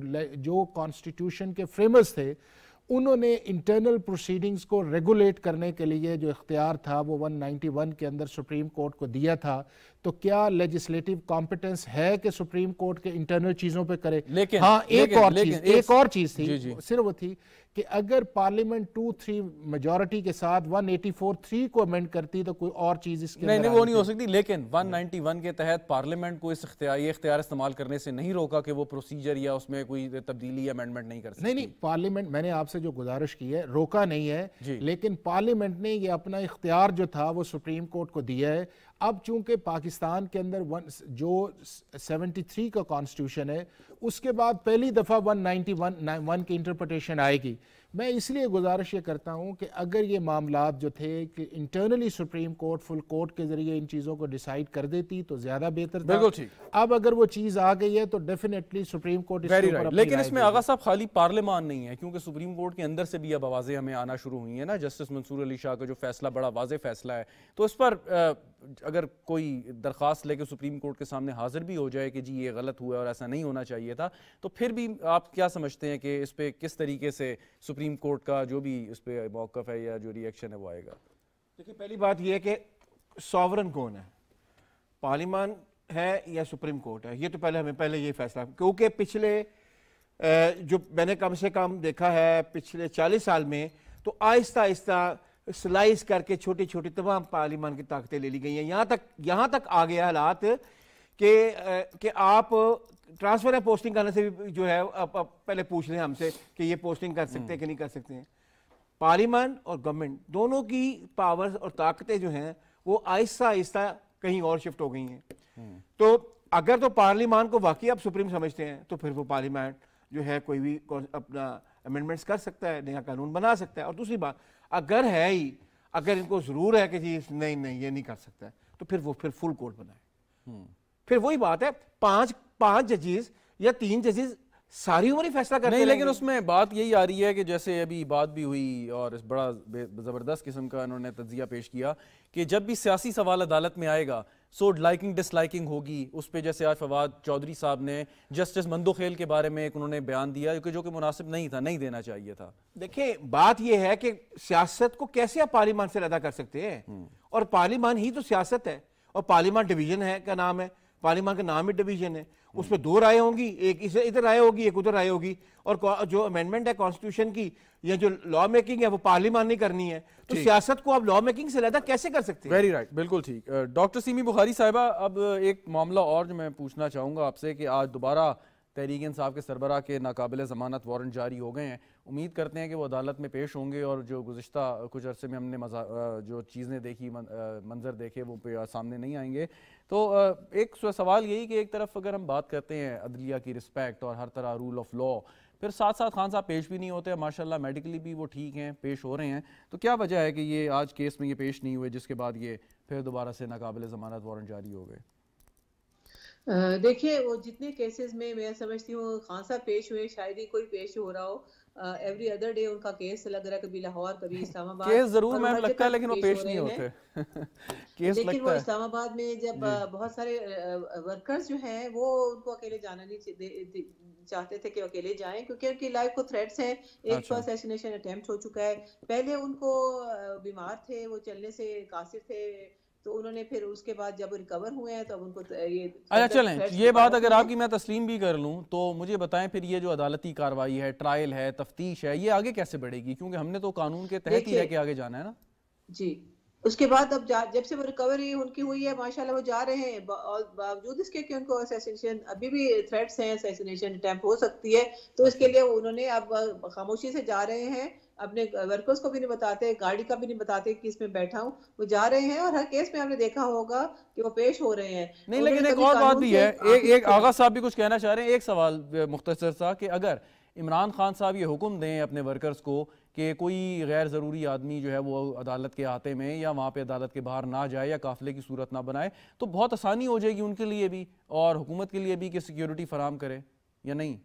जो कॉन्स्टिट्यूशन के फ्रेमर्स थे उन्होंने इंटरनल प्रोसीडिंग्स को रेगुलेट करने के लिए जो इख्तियार था वो 191 के अंदर सुप्रीम कोर्ट को दिया था तो क्या लेजिस्लेटिव कॉम्पिटेंस है कि सुप्रीम कोर्ट के इंटरनल चीजों पे करे लेकिन हाँ लेकिन, एक और चीज एक और चीज थी जी जी। सिर्फ वो थी कि अगर पार्लियामेंट टू थ्री मेजोरिटी के साथ 184 थ्री को अमेंड करती तो कोई और चीज इसके नहीं नहीं वो नहीं हो सकती लेकिन 191 के तहत पार्लियामेंट को इस इख्तियार इस्तेमाल करने से नहीं रोका कि वो प्रोसीजर या उसमें कोई तब्दीली अमेंडमेंट नहीं कर सकती नहीं नहीं पार्लियामेंट मैंने आपसे जो गुजारिश की है रोका नहीं है लेकिन पार्लियामेंट ने ये अपना इख्तियार जो था वो सुप्रीम कोर्ट को दिया है अब चूंकि पाकिस्तान के अंदर वन जो 73 का कॉन्स्टिट्यूशन है उसके बाद पहली दफ़ा 191 वन वन की इंटरप्रटेशन आएगी मैं इसलिए गुजारिश ये करता हूँ कि अगर ये मामला जो थे कि internally supreme court full court के जरिए इन चीज़ों को डिसाइड कर देती तो ज़्यादा बेहतर बिल्कुल ठीक अब अगर वो चीज़ आ गई है तो definitely supreme court very right लेकिन इसमें आगा साहब खाली पार्लियामान नहीं है क्योंकि सुप्रीम कोर्ट के अंदर से भी अब आवाज़ें हमें आना शुरू हुई है ना जस्टिस मंसूर अली शाह का जो फैसला बड़ा वाज फैसला है तो इस पर अगर कोई दरख्वास्त लेके सुप्रीम कोर्ट के सामने हाजिर भी हो जाए कि जी ये गलत हुआ और ऐसा नहीं होना चाहिए था तो फिर भी आप क्या समझते हैं कि इस पर किस तरीके से सुप्रीम कोर्ट का जो भी इस पर मौक़ है या जो रिएक्शन है वो आएगा देखिए पहली बात यह कि सॉवरन कौन है पार्लिमान है या सुप्रीम कोर्ट है ये तो पहले हमें पहले ये फैसला क्योंकि पिछले जो मैंने कम से कम देखा है पिछले चालीस साल में तो आहिस्ता आहिस्ता स्लाइस करके छोटे छोटे तमाम पार्लिमान की ताकतें ले ली गई हैं यहाँ तक यहाँ तक आ गया हालात के कि आप ट्रांसफर या पोस्टिंग करने से भी जो है आप, आप पहले पूछ लें हमसे कि ये पोस्टिंग कर सकते हैं कि हम्म। नहीं कर सकते हैं पार्लियामान और गवर्नमेंट दोनों की पावर्स और ताकतें जो हैं वो आहिस्ता आहिस्ता कहीं और शिफ्ट हो गई हैं हम्म। तो अगर तो पार्लियामान को वाकई आप सुप्रीम समझते हैं तो फिर वो पार्लियामेंट जो है कोई भी अपना अमेंडमेंट्स कर सकता है नया कानून बना सकता है और दूसरी बात अगर है ही अगर इनको ज़रूर है कि जी नहीं नहीं ये नहीं कर सकता है तो फिर वो फिर फुल कोर्ट बनाए हम्म। फिर वही बात है पांच पांच जजेस या तीन जजेस सारी उम्र ही फैसला करते नहीं लेकिन उसमें बात यही आ रही है कि जैसे अभी बात भी हुई और बड़ा ज़बरदस्त किस्म का इन्होंने तजिया पेश किया कि जब भी सियासी सवाल अदालत में आएगा सो लाइकिंग डिसलाइकिंग होगी उस पर जैसे आज फवाद चौधरी साहब ने जस्टिस मंदोखेल के बारे में एक उन्होंने बयान दिया जो कि मुनासिब नहीं था नहीं देना चाहिए था देखिए बात यह है कि सियासत को कैसे आप पार्लियामान से अदा कर सकते हैं हम्म। और पार्लियामान ही तो सियासत है और पार्लियामान डिवीजन है का नाम है पार्लियामान का नाम ही डिवीजन है उस पर दो राय होंगी एक इधर राय होगी एक उधर राय होगी और जो अमेंडमेंट है कॉन्स्टिट्यूशन की या जो लॉ मेकिंग है वो पार्लियामान ने करनी है तो सियासत को आप लॉ मेकिंग से अलहदा कैसे कर सकते हैं वेरी राइट बिल्कुल ठीक डॉक्टर सीमी बुखारी साहिबा अब एक मामला और जो मैं पूछना चाहूँगा आपसे कि आज दोबारा तहरीक इंसाफ के सरबरा के नाकबिल ज़मानत वारंट जारी हो गए हैं उम्मीद करते हैं कि वो अदालत में पेश होंगे और जो गुज्त कुछ अरसे में हमने मजा जो चीज़ें देखी मंजर देखे वो सामने नहीं आएंगे तो एक सवाल यही कि एक तरफ अगर हम बात करते हैं अदलिया की रिस्पेक्ट और हर तरह रूल ऑफ लॉ फिर साथ साथ खान साहब पेश भी नहीं होते माशाल्लाह मेडिकली भी वो ठीक हैं पेश हो रहे हैं तो क्या वजह है कि ये आज केस में ये पेश नहीं हुए जिसके बाद ये फिर दोबारा से नाकबिल ज़मानत वारंट जारी हो गए देखिए वो जितने केसेस में मैं समझती हूँ खासा पेश हुए शायद ही कोई पेश हो रहा हो एवरी अदर डे उनका केस लग रहा है कभी लाहौर कभी इस्लामाबाद केस जरूर मैम लगता है लेकिन वो पेश नहीं होते केस लेकिन लगता वो इस्लामाबाद में जब बहुत सारे वर्कर्स जो हैं वो उनको अकेले जाना नहीं चाहते थे कि अकेले जाए क्योंकि उनकी लाइफ को थ्रेट्स हैं एक अच्छा। असैसिनेशन अटेम्प्ट हो चुका है पहले उनको बीमार थे वो चलने से कासिर थे तो उन्होंने फिर उसके बाद जब रिकवर हुए हैं तो अब उनको ये अच्छा चलें ये बात अगर आपकी मैं तस्लीम भी कर लूँ तो मुझे बताएं फिर ये जो अदालती कार्रवाई है ट्रायल है तफ्तीश है ये आगे कैसे बढ़ेगी क्योंकि हमने तो कानून के तहत ही लेके आगे जाना है ना जी उसके बाद अब जब से वो रिकवरी उनकी हुई है माशाल्लाह वो जा रहे हैं बावजूद इसके कि उनको असैसिनेशन अभी भी थ्रेट्स हैं असैसिनेशन अटैम्प्ट हो सकती है तो इसके लिए उन्होंने अब खामोशी से जा रहे हैं अपने वर्कर्स को भी नहीं बताते गाड़ी का भी नहीं बताते कि इसमें बैठा हूँ वो जा रहे हैं और हर केस में आपने देखा होगा कि वो पेश हो रहे हैं नहीं लेकिन एक और बात भी है एक एक आगा साहब भी कुछ कहना चाह रहे हैं एक सवाल मुख्तर सा कि अगर इमरान खान साहब ये हुक्म दें अपने वर्कर्स को कि कोई गैर ज़रूरी आदमी जो है वो अदालत के आते में या वहाँ पर अदालत के बाहर ना जाए या काफिले की सूरत ना बनाए तो बहुत आसानी हो जाएगी उनके लिए भी और हुकूमत के लिए भी कि सिक्योरिटी फराम करे या नहीं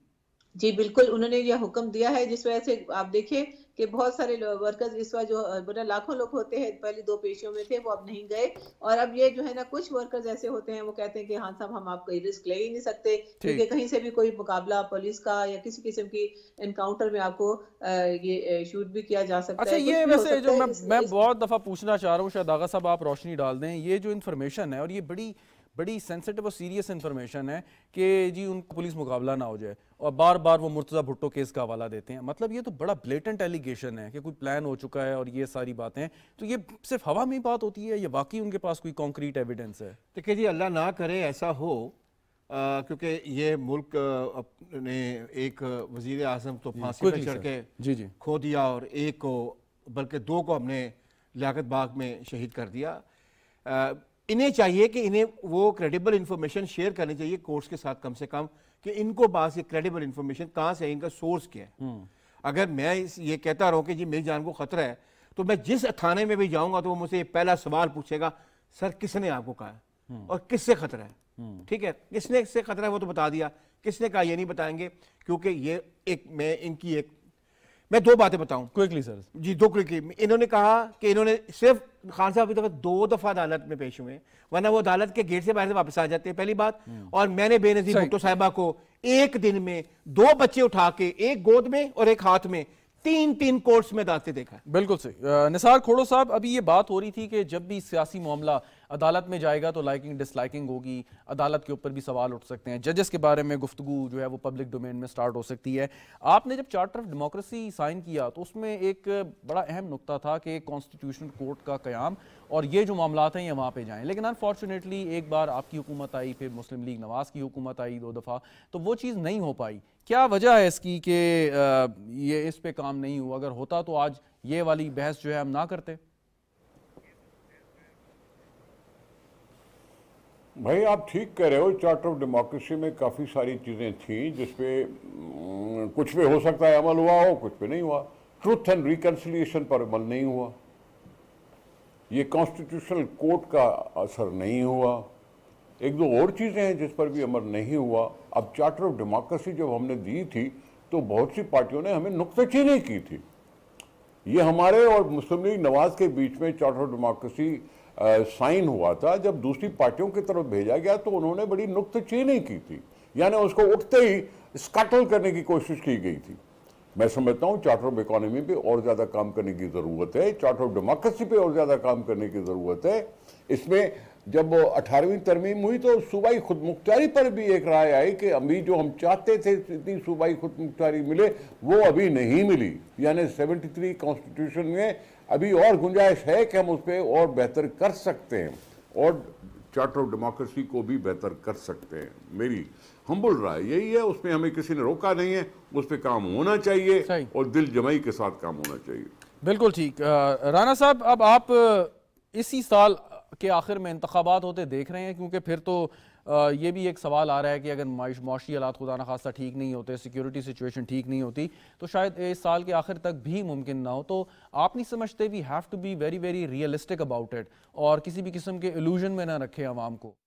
जी बिल्कुल उन्होंने यह हुक्म दिया है जिस वजह से आप देखिए कि बहुत सारे वर्कर्स इस बार जो बोला लाखों लोग होते हैं पहले दो पेशियों में थे वो अब नहीं गए और अब ये जो है ना कुछ वर्कर्स ऐसे होते हैं वो कहते हैं कि हाँ साहब हम कोई रिस्क ले ही नहीं सकते क्योंकि कहीं से भी कोई मुकाबला पुलिस का या किसी किस्म की इनकाउंटर में आपको ये शूट भी किया जा सकता अच्छा, है ये वैसे जो मैं मैं बहुत दफ़ा पूछना चाह रहा हूँ शायद आगा साहब आप रोशनी डाल दें ये जो इन्फॉर्मेशन है और ये बड़ी बड़ी सेंसिटिव और सीरियस इन्फॉर्मेशन है कि जी उनको पुलिस मुकाबला ना हो जाए और बार बार वो मुर्तज़ा भुट्टो केस का हवाला देते हैं मतलब ये तो बड़ा ब्लेटेंट एलिगेशन है कि कोई प्लान हो चुका है और ये सारी बातें तो ये सिर्फ हवा में बात होती है या वाकई उनके पास कोई कॉन्क्रीट एविडेंस है देखिए जी अल्लाह ना करे ऐसा हो क्योंकि ये मुल्क ने एक वजीर अजम तो फांसी करके चढ़ के जी जी खो दिया और एक को बल्कि दो को हमने लियात बाग में शहीद कर दिया इन्हें चाहिए कि इन्हें वो क्रेडिबल इन्फॉर्मेशन शेयर करनी चाहिए कोर्ट्स के साथ कम से कम कि इनको पास ये क्रेडिबल इन्फॉर्मेशन कहाँ से है इनका सोर्स क्या है हम्म। अगर मैं ये कहता रहूँ कि जी मेरी जान को खतरा है तो मैं जिस थाने में भी जाऊँगा तो वो मुझसे ये पहला सवाल पूछेगा सर किसने आपको कहा है हम्म। और किससे खतरा है हम्म। ठीक है किसने से खतरा है वो तो बता दिया किसने कहा ये नहीं बताएंगे क्योंकि ये एक मैं इनकी एक मैं दो बातें बताऊं क्विकली सर जी दो क्विकली इन्होंने कहा कि इन्होंने सिर्फ खान साहब अभी तक दो दफा अदालत में पेश हुए वरना वो अदालत के गेट से बाहर से वापस आ जाते हैं पहली बात हम्म। और मैंने बेनजीर भुट्टो साहिबा को एक दिन में दो बच्चे उठा के एक गोद में और एक हाथ में तीन तीन कोर्ट्स में दाते देखा बिल्कुल सही निसार खोड़ो साहब अभी ये बात हो रही थी कि जब भी सियासी मामला अदालत में जाएगा तो लाइकिंग डिसलाइकिंग होगी अदालत के ऊपर भी सवाल उठ सकते हैं जजेस के बारे में गुफ्तु जो है वो पब्लिक डोमेन में स्टार्ट हो सकती है आपने जब चार्टर ऑफ डेमोक्रेसी साइन किया तो उसमें एक बड़ा अहम नुकता था कि कॉन्स्टिट्यूशनल कोर्ट का क्याम और ये जो मामला हैं ये वहाँ पर जाएँ लेकिन अनफॉर्चुनेटली एक बार आपकी हुकूमत आई फिर मुस्लिम लीग नवाज़ की हुकूमत आई दो दफ़ा तो वो चीज़ नहीं हो पाई क्या वजह है इसकी कि ये इस पर काम नहीं हुआ अगर होता तो आज ये वाली बहस जो है हम ना करते भाई आप ठीक कह रहे हो चार्टर ऑफ डेमोक्रेसी में काफ़ी सारी चीज़ें थीं जिसपे कुछ पे हो सकता है अमल हुआ हो कुछ पे नहीं हुआ ट्रूथ एंड रिकन्सिलियेशन पर अमल नहीं हुआ ये कॉन्स्टिट्यूशनल कोर्ट का असर नहीं हुआ एक दो और चीज़ें हैं जिस पर भी अमल नहीं हुआ अब चार्टर ऑफ डेमोक्रेसी जब हमने दी थी तो बहुत सी पार्टियों ने हमें नुकतचीनी की थी ये हमारे और मुस्लिम लीग नवाज के बीच में चार्टर ऑफ डेमोक्रेसी साइन हुआ था जब दूसरी पार्टियों की तरफ भेजा गया तो उन्होंने बड़ी चीनी की थी यानी उसको उठते ही स्कटल करने की कोशिश की गई थी मैं समझता हूँ चार्टर ऑफ इकोनॉमी पे और ज़्यादा काम करने की ज़रूरत है चार्टर ऑफ डेमोक्रेसी पे और ज़्यादा काम करने की ज़रूरत है इसमें जब अठारहवीं तरमीम हुई तो सूबाई खुद मुख्तारी पर भी एक राय आई कि अभी जो हम चाहते थे इतनी सूबाई खुद मुख्तारी मिले वो अभी नहीं मिली यानी 73 कॉन्स्टिट्यूशन में अभी और गुंजाइश है कि हम उस पर और बेहतर कर सकते हैं और चार्टर ऑफ डेमोक्रेसी को भी बेहतर कर सकते हैं मेरी हम्बुल राय यही है उसमें हमें किसी ने रोका नहीं है उस पर काम होना चाहिए और दिल जमाई के साथ काम होना चाहिए बिल्कुल ठीक राना साहब अब आप इसी साल के आखिर में इंतबात होते देख रहे हैं क्योंकि फिर तो ये भी एक सवाल आ रहा है कि अगर माशी हालात खुदा खासा ठीक नहीं होते सिक्योरिटी सिचुएशन ठीक नहीं होती तो शायद इस साल के आखिर तक भी मुमकिन ना हो तो आप नहीं समझते we have to be very very realistic about it और किसी भी किस्म के एलूजन में ना रखें आवाम को